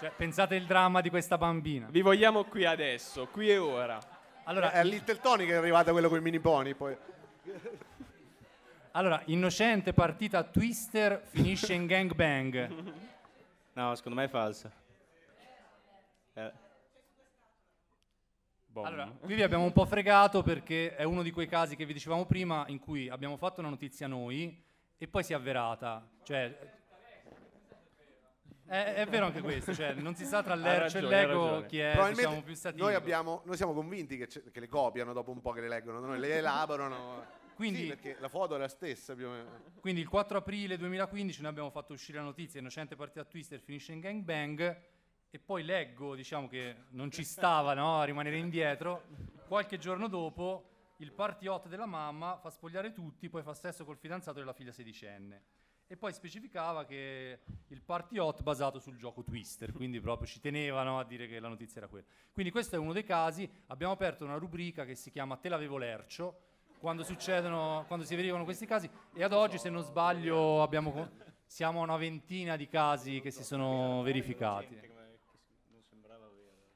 Cioè, pensate il dramma di questa bambina. Vi vogliamo qui adesso, qui e ora. Allora, è, è Little Tony che è arrivata quello con i mini pony, poi... Allora, innocente partita twister finisce in [laughs] gangbang. No, secondo me è falsa. Eh. Boh. Allora, qui vi abbiamo un po' fregato perché è uno di quei casi che vi dicevamo prima in cui abbiamo fatto una notizia noi e poi si è avverata. Cioè, è, è, vero anche questo, cioè non si sa tra l'ercio e l'ego chi è diciamo, più statico. Noi, abbiamo, noi siamo convinti che, che, le copiano dopo un po' che le leggono, noi le elaborano. Quindi, sì, perché la foto è la stessa più o meno. Quindi il 4 aprile 2015 noi abbiamo fatto uscire la notizia, innocente partita twister finisce in gangbang e poi leggo, diciamo che non ci stava no, a rimanere indietro, qualche giorno dopo il party hot della mamma fa spogliare tutti, poi fa sesso col fidanzato della figlia sedicenne. E poi specificava che il party hot basato sul gioco Twister, quindi proprio ci tenevano a dire che la notizia era quella. Quindi questo è uno dei casi, abbiamo aperto una rubrica che si chiama Te l'avevo lercio, quando, quando si verificano questi casi e ad oggi se non sbaglio abbiamo, siamo a una ventina di casi che si sono verificati.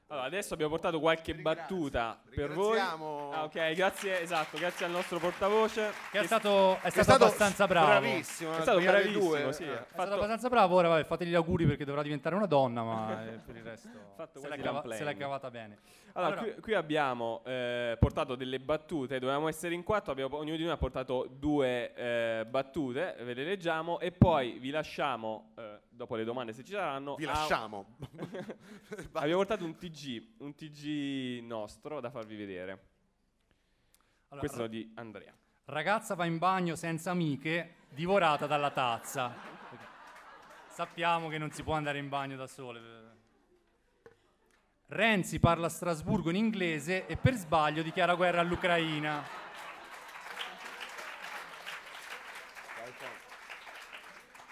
Allora, adesso abbiamo portato qualche Ringrazio. battuta per voi. Ah, ok, grazie, esatto, grazie al nostro portavoce. Che è stato, è stato, è stato abbastanza bravo. Bravissimo, è stato bravissimo, sì. Eh. Eh. È fatto... stato abbastanza bravo, ora vabbè, fategli gli auguri perché dovrà diventare una donna, ma [laughs] eh, per il resto se l'è, cava- se, l'è cavata bene. Allora, allora qui, qui, abbiamo eh, portato delle battute, dovevamo essere in quattro, abbiamo, ognuno di noi ha portato due battute, ve le leggiamo e poi vi lasciamo dopo le domande se ci saranno. Vi lasciamo. [laughs] abbiamo portato un TG, un TG nostro da farvi vedere. Allora, Questo ra- di Andrea. Ragazza va in bagno senza amiche, divorata dalla tazza. Sappiamo che non si può andare in bagno da sole. Renzi parla a Strasburgo in inglese e per sbaglio dichiara guerra all'Ucraina.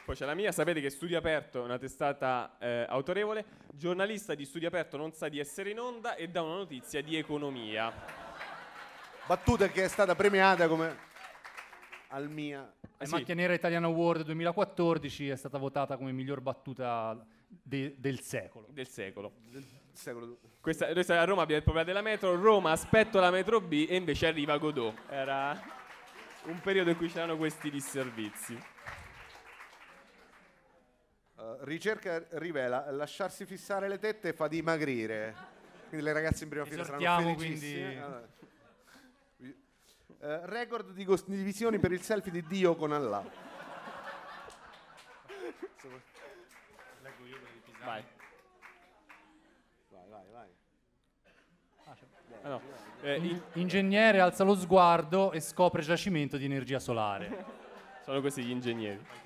Poi c'è la mia, sapete che Studio Aperto è una testata eh, autorevole, giornalista di Studio Aperto non sa di essere in onda e dà una notizia di economia. Battuta che è stata premiata come al mia. La eh sì. Macchia Nera Italiana Award 2014 è stata votata come miglior battuta de- del secolo. Del secolo. Del secolo. Questa, noi a Roma abbiamo il problema della metro, Roma aspetto la metro B e invece arriva Godot. Era un periodo in cui c'erano questi disservizi. Eh, ricerca rivela, lasciarsi fissare le tette fa dimagrire. Quindi le ragazze in prima fila saranno felicissime. Allora. Uh, eh, eh, record di condivisioni per il selfie di Dio con Allah. Vai. Vai, vai, vai. Ah, no. eh, ingegnere alza lo sguardo e scopre giacimento di energia solare. Sono questi gli ingegneri.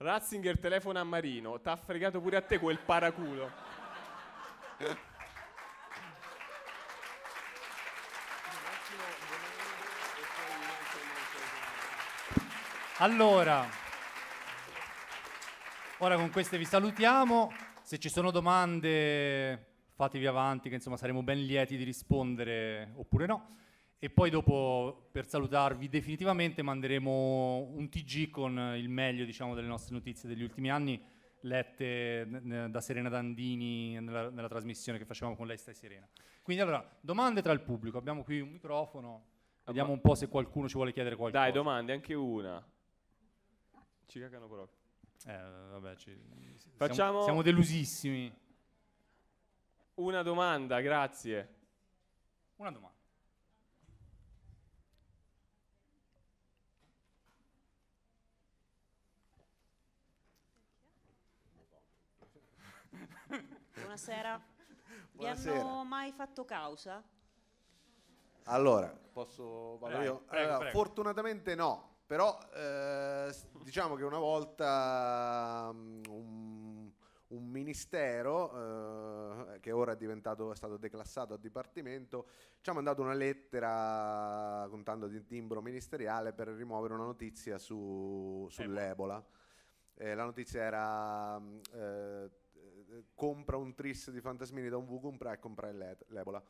Ratzinger telefona a Marino, t'ha fregato pure a te quel paraculo. Allora, ora con queste vi salutiamo, se ci sono domande fatevi avanti che insomma saremo ben lieti di rispondere oppure no e poi dopo per salutarvi definitivamente manderemo un TG con il meglio diciamo, delle nostre notizie degli ultimi anni lette da Serena Dandini nella, nella trasmissione che facevamo con lei stai Serena. Quindi allora, domande tra il pubblico, abbiamo qui un microfono, vediamo un po' se qualcuno ci vuole chiedere qualcosa. Dai, domande, anche una. Ci cacano proprio. Eh, vabbè, ci, Facciamo siamo, siamo delusissimi. Una domanda, grazie. Una domanda. Buonasera. Buonasera. [laughs] Vi hanno mai fatto causa? Allora, posso vado io? Prego, allora, prego. Fortunatamente no, però eh, [laughs] diciamo che una volta um, un, ministero eh, che ora è, è stato declassato a dipartimento ci ha mandato una lettera contando di timbro ministeriale per rimuovere una notizia su, sull'Ebola. Eh, la notizia era mm, eh, compra un tris di fantasmini da un V, compra e compra l'Ebola.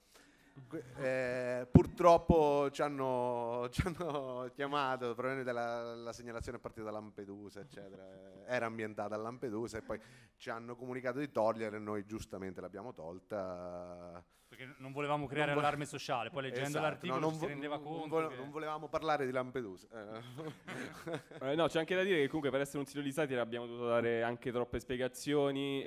Eh, purtroppo ci hanno, [laughs] ci hanno chiamato, probabilmente la, la, segnalazione è partita da Lampedusa, eccetera. Eh, era ambientata a Lampedusa e poi ci hanno comunicato di togliere, noi giustamente l'abbiamo tolta perché non volevamo creare non allarme sociale, poi leggendo esatto, l'articolo no, non vo- si rendeva conto. Non, vo- che... non volevamo parlare di Lampedusa. Eh. [laughs] eh, no, c'è anche da dire che comunque per essere un sito di satira abbiamo dovuto dare anche troppe spiegazioni. Eh,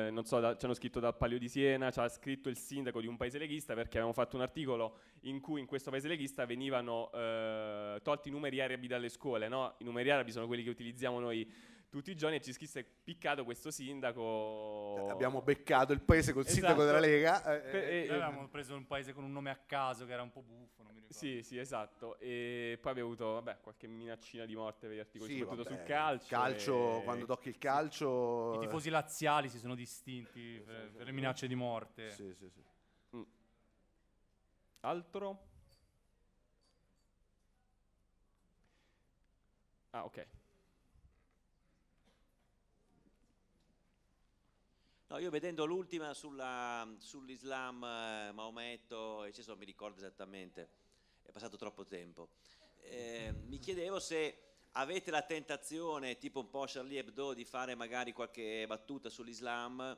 esatto. non so, da, ci hanno scritto dal Palio di Siena, ci ha scritto il sindaco di un paese leghista perché avevamo fatto un articolo in cui in questo paese leghista venivano eh, tolti i numeri arabi dalle scuole. No? I numeri arabi sono quelli che utilizziamo noi tutti i giorni e ci scrisse piccato questo sindaco. Eh, abbiamo beccato il paese col esatto. sindaco della Lega. Eh, per, eh, avevamo preso un paese con un nome a caso che era un po' buffo, non mi ricordo. Sì, sì, esatto. E poi abbiamo avuto vabbè, qualche minaccina di morte per gli articoli, sì, soprattutto vabbè, sul calcio. calcio e... Quando tocchi il calcio... Sì. I tifosi laziali si sono distinti per, sì, per le minacce di morte. Sì, sì, sì. Mm. Altro? Ah, ok. No, io vedendo l'ultima sull'Islam, eh, Maometto, eccetera, mi ricordo esattamente, è passato troppo tempo, eh, mi chiedevo se avete la tentazione, tipo un po' Charlie Hebdo, di fare magari qualche battuta sull'Islam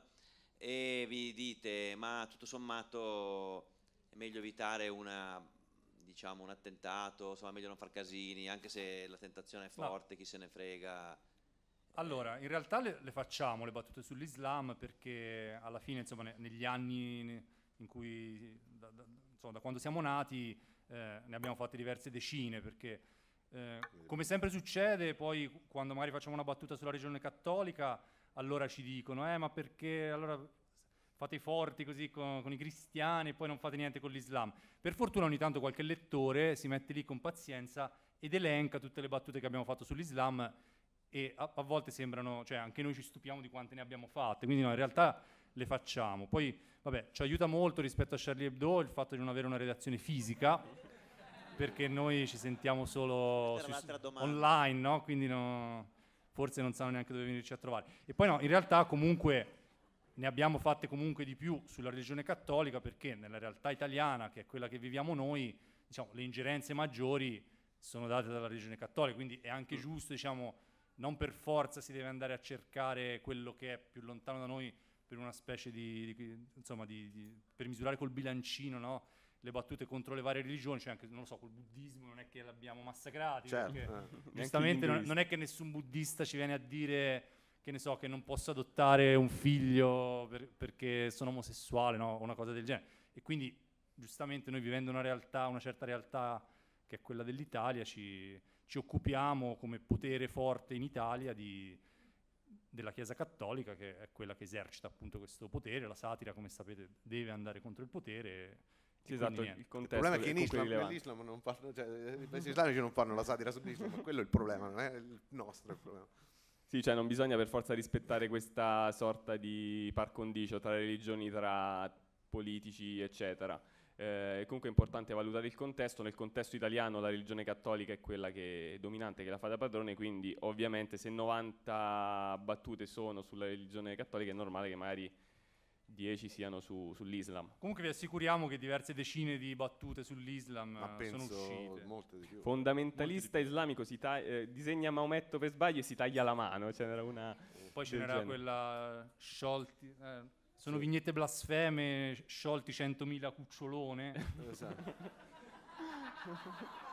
e vi dite, ma tutto sommato è meglio evitare una, diciamo, un attentato, insomma, è meglio non far casini, anche se la tentazione è forte, no. chi se ne frega. Allora, in realtà le, le, facciamo le battute sull'Islam perché alla fine, insomma, ne, negli anni in cui, da, da, insomma, da quando siamo nati, eh, ne abbiamo fatte diverse decine perché, eh, come sempre succede, poi quando magari facciamo una battuta sulla religione cattolica, allora ci dicono, eh, ma perché allora fate i forti così con, con i cristiani e poi non fate niente con l'Islam. Per fortuna ogni tanto qualche lettore si mette lì con pazienza ed elenca tutte le battute che abbiamo fatto sull'Islam e a, a, volte sembrano, cioè anche noi ci stupiamo di quante ne abbiamo fatte, quindi no, in realtà le facciamo. Poi, vabbè, ci aiuta molto rispetto a Charlie Hebdo il fatto di non avere una redazione fisica, perché noi ci sentiamo solo su, online, no? Quindi no, forse non sanno neanche dove venirci a trovare. E poi no, in realtà comunque ne abbiamo fatte comunque di più sulla religione cattolica, perché nella realtà italiana, che è quella che viviamo noi, diciamo, le ingerenze maggiori sono date dalla religione cattolica, quindi è anche mm. giusto, diciamo, non per forza si deve andare a cercare quello che è più lontano da noi per una specie di, di insomma, di, di, per misurare col bilancino, no? le battute contro le varie religioni, cioè anche, non lo so, col buddismo non è che l'abbiamo massacrato, certo, eh, giustamente non, non, è che nessun buddista ci viene a dire che ne so, che non posso adottare un figlio per, perché sono omosessuale, no? o una cosa del genere. E quindi giustamente noi vivendo una realtà, una certa realtà che è quella dell'Italia, ci, ci occupiamo come potere forte in Italia di, della Chiesa Cattolica, che è quella che esercita appunto questo potere, la satira come sapete deve andare contro il potere. Sì, esatto, il, il, problema è che in Islam, nell'Islam non fanno, cioè, i paesi islamici non fanno la satira sull'Islam, quello è il problema, non è il nostro il problema. Sì, cioè non bisogna per forza rispettare questa sorta di par condicio tra religioni, tra politici, eccetera eh, comunque è importante valutare il contesto, nel contesto italiano la religione cattolica è quella che è dominante, che la fa da padrone, quindi ovviamente se 90 battute sono sulla religione cattolica è normale che magari 10 siano su, sull'Islam. Comunque vi assicuriamo che diverse decine di battute sull'Islam eh, sono uscite. Molte di più. Fondamentalista di più. islamico si ta- eh, disegna Maometto per sbaglio e si taglia la mano. Cioè una Poi c'era quella sciolti. Eh sono sì. vignette blasfeme, sciolti 100.000 cucciolone. Eh, esatto. [laughs]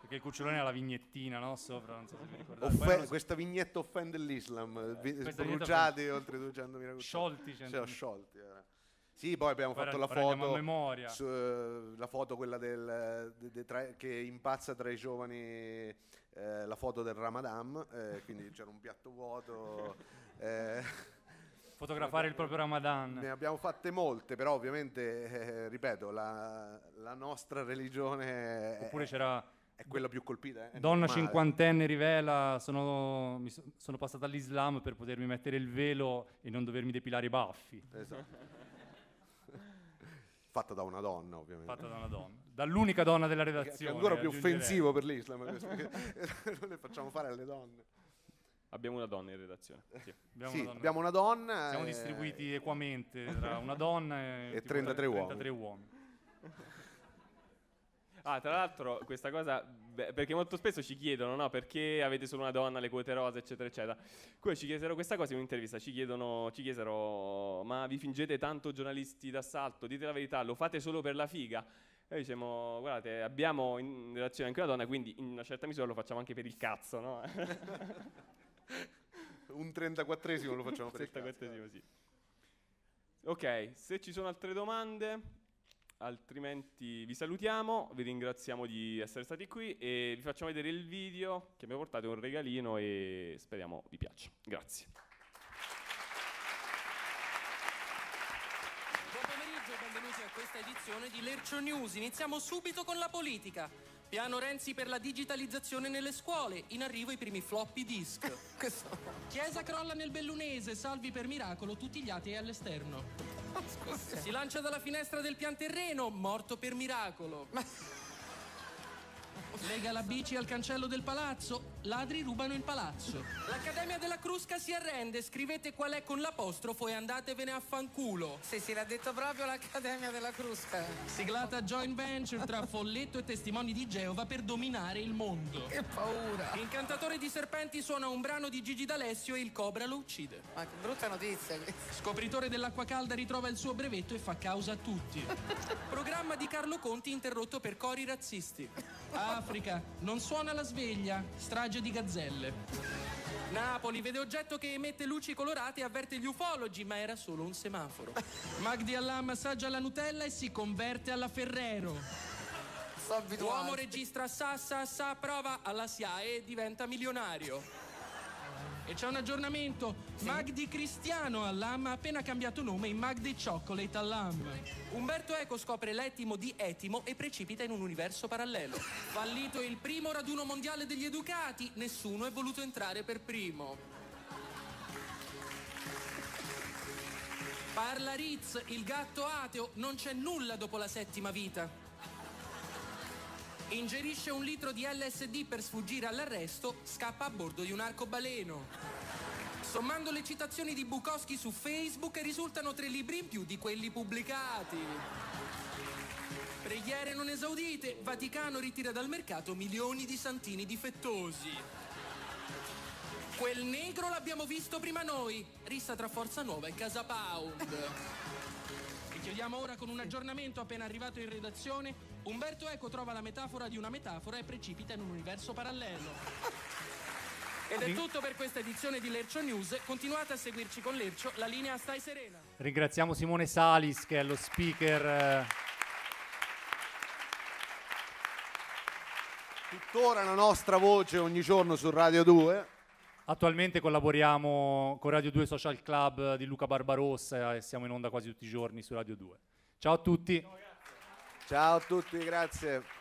Perché il cucciolone ha la vignettina, no? Sopra, non so se vi ricordate. Offe- so. Eh, questa vignetta offende l'Islam. Eh, bruciati oltre 200.000 cuccioloni. Sciolti 100.000. Cioè, sciolti, eh. Sì, poi abbiamo poi fatto la foto, su, uh, la foto quella del, de, de tra, che impazza tra i giovani, eh, la foto del Ramadan, eh, quindi c'era un piatto vuoto. [laughs] eh fotografare il proprio Ramadan. Ne abbiamo fatte molte, però ovviamente, eh, eh ripeto, la, la, nostra religione... Oppure è, c'era... È quella più colpita. Eh, donna normale. cinquantenne rivela, sono, mi so, sono passata all'Islam per potermi mettere il velo e non dovermi depilare i baffi. Esatto. [laughs] fatta da una donna, ovviamente. Fatta da una donna, dall'unica donna della redazione. Che è ancora più offensivo per l'Islam, questo, [laughs] non le facciamo fare alle donne. Abbiamo una donna in redazione. [laughs] Sì, abbiamo, sì, una, donna. abbiamo una donna. Siamo e... Eh, distribuiti eh, equamente [laughs] tra una donna e, e 33, uomini. 33 uomini. [laughs] Ah, tra l'altro, questa cosa, beh, perché molto spesso ci chiedono, no, perché avete solo una donna, le quote rosa, eccetera, eccetera. Poi ci chiesero questa cosa in un'intervista, ci, chiedono, ci chiesero, ma vi fingete tanto giornalisti d'assalto, dite la verità, lo fate solo per la figa? E noi diciamo, guardate, abbiamo in redazione anche una donna, quindi in una certa misura lo facciamo anche per il cazzo, no? Un 34esimo lo facciamo per 34esimo, sì. Ok, se ci sono altre domande, altrimenti vi salutiamo, vi ringraziamo di essere stati qui e vi facciamo vedere il video che abbiamo portato, è un regalino e speriamo vi piaccia. Grazie. Buon pomeriggio e benvenuti a questa edizione di Lercio News. Iniziamo subito con la politica. Piano Renzi per la digitalizzazione nelle scuole. In arrivo i primi floppy disk. [laughs] Chiesa crolla nel Bellunese, salvi per miracolo tutti gli atei all'esterno. Scusa. Si lancia dalla finestra del pian terreno, morto per miracolo. Ma... Lega la bici al cancello del palazzo, Ladri rubano il palazzo. L'Accademia della Crusca si arrende, scrivete qual è con l'apostrofo e andatevene a fanculo. Se si l'ha detto proprio l'Accademia della Crusca. Siglata joint venture tra [laughs] Folletto e Testimoni di Geova per dominare il mondo. Che paura. Incantatore di serpenti suona un brano di Gigi D'Alessio e il cobra lo uccide. Ma che brutta notizia questa. [laughs] Scopritore dell'acqua calda ritrova il suo brevetto e fa causa a tutti. [laughs] Programma di Carlo Conti interrotto per cori razzisti. Africa, non suona la sveglia, strage formaggio di gazzelle. Napoli vede oggetto che emette luci colorate e avverte gli ufologi, ma era solo un semaforo. [laughs] Magdi Allam assaggia la Nutella e si converte alla Ferrero. Uomo registra sa sa sa prova alla SIA e diventa milionario. E c'è un aggiornamento. Sì. Magdi Cristiano all'AM ha appena cambiato nome in Magdi Chocolate all'AM. Umberto Eco scopre l'etimo di etimo e precipita in un universo parallelo. Fallito il primo raduno mondiale degli educati, nessuno è voluto entrare per primo. Parla Ritz, il gatto ateo, non c'è nulla dopo la settima vita. Ingerisce un litro di LSD per sfuggire all'arresto, scappa a bordo di un arcobaleno. Sommando le citazioni di Bukowski su Facebook risultano tre libri in più di quelli pubblicati. Preghiere non esaudite, Vaticano ritira dal mercato milioni di santini difettosi. Quel negro l'abbiamo visto prima noi, rissa tra Forza Nuova e Casa Pound. Chiudiamo ora con un aggiornamento appena arrivato in redazione. Umberto Eco trova la metafora di una metafora e precipita in un universo parallelo. [laughs] Ed è tutto per questa edizione di Lercio News. Continuate a seguirci con Lercio, la linea stai serena. Ringraziamo Simone Salis che è lo speaker. Eh. Tuttora la nostra voce ogni giorno su Radio 2. Attualmente collaboriamo con Radio 2 Social Club di Luca Barbarossa e siamo in onda quasi tutti i giorni su Radio 2. Ciao a tutti. Ciao a tutti, grazie.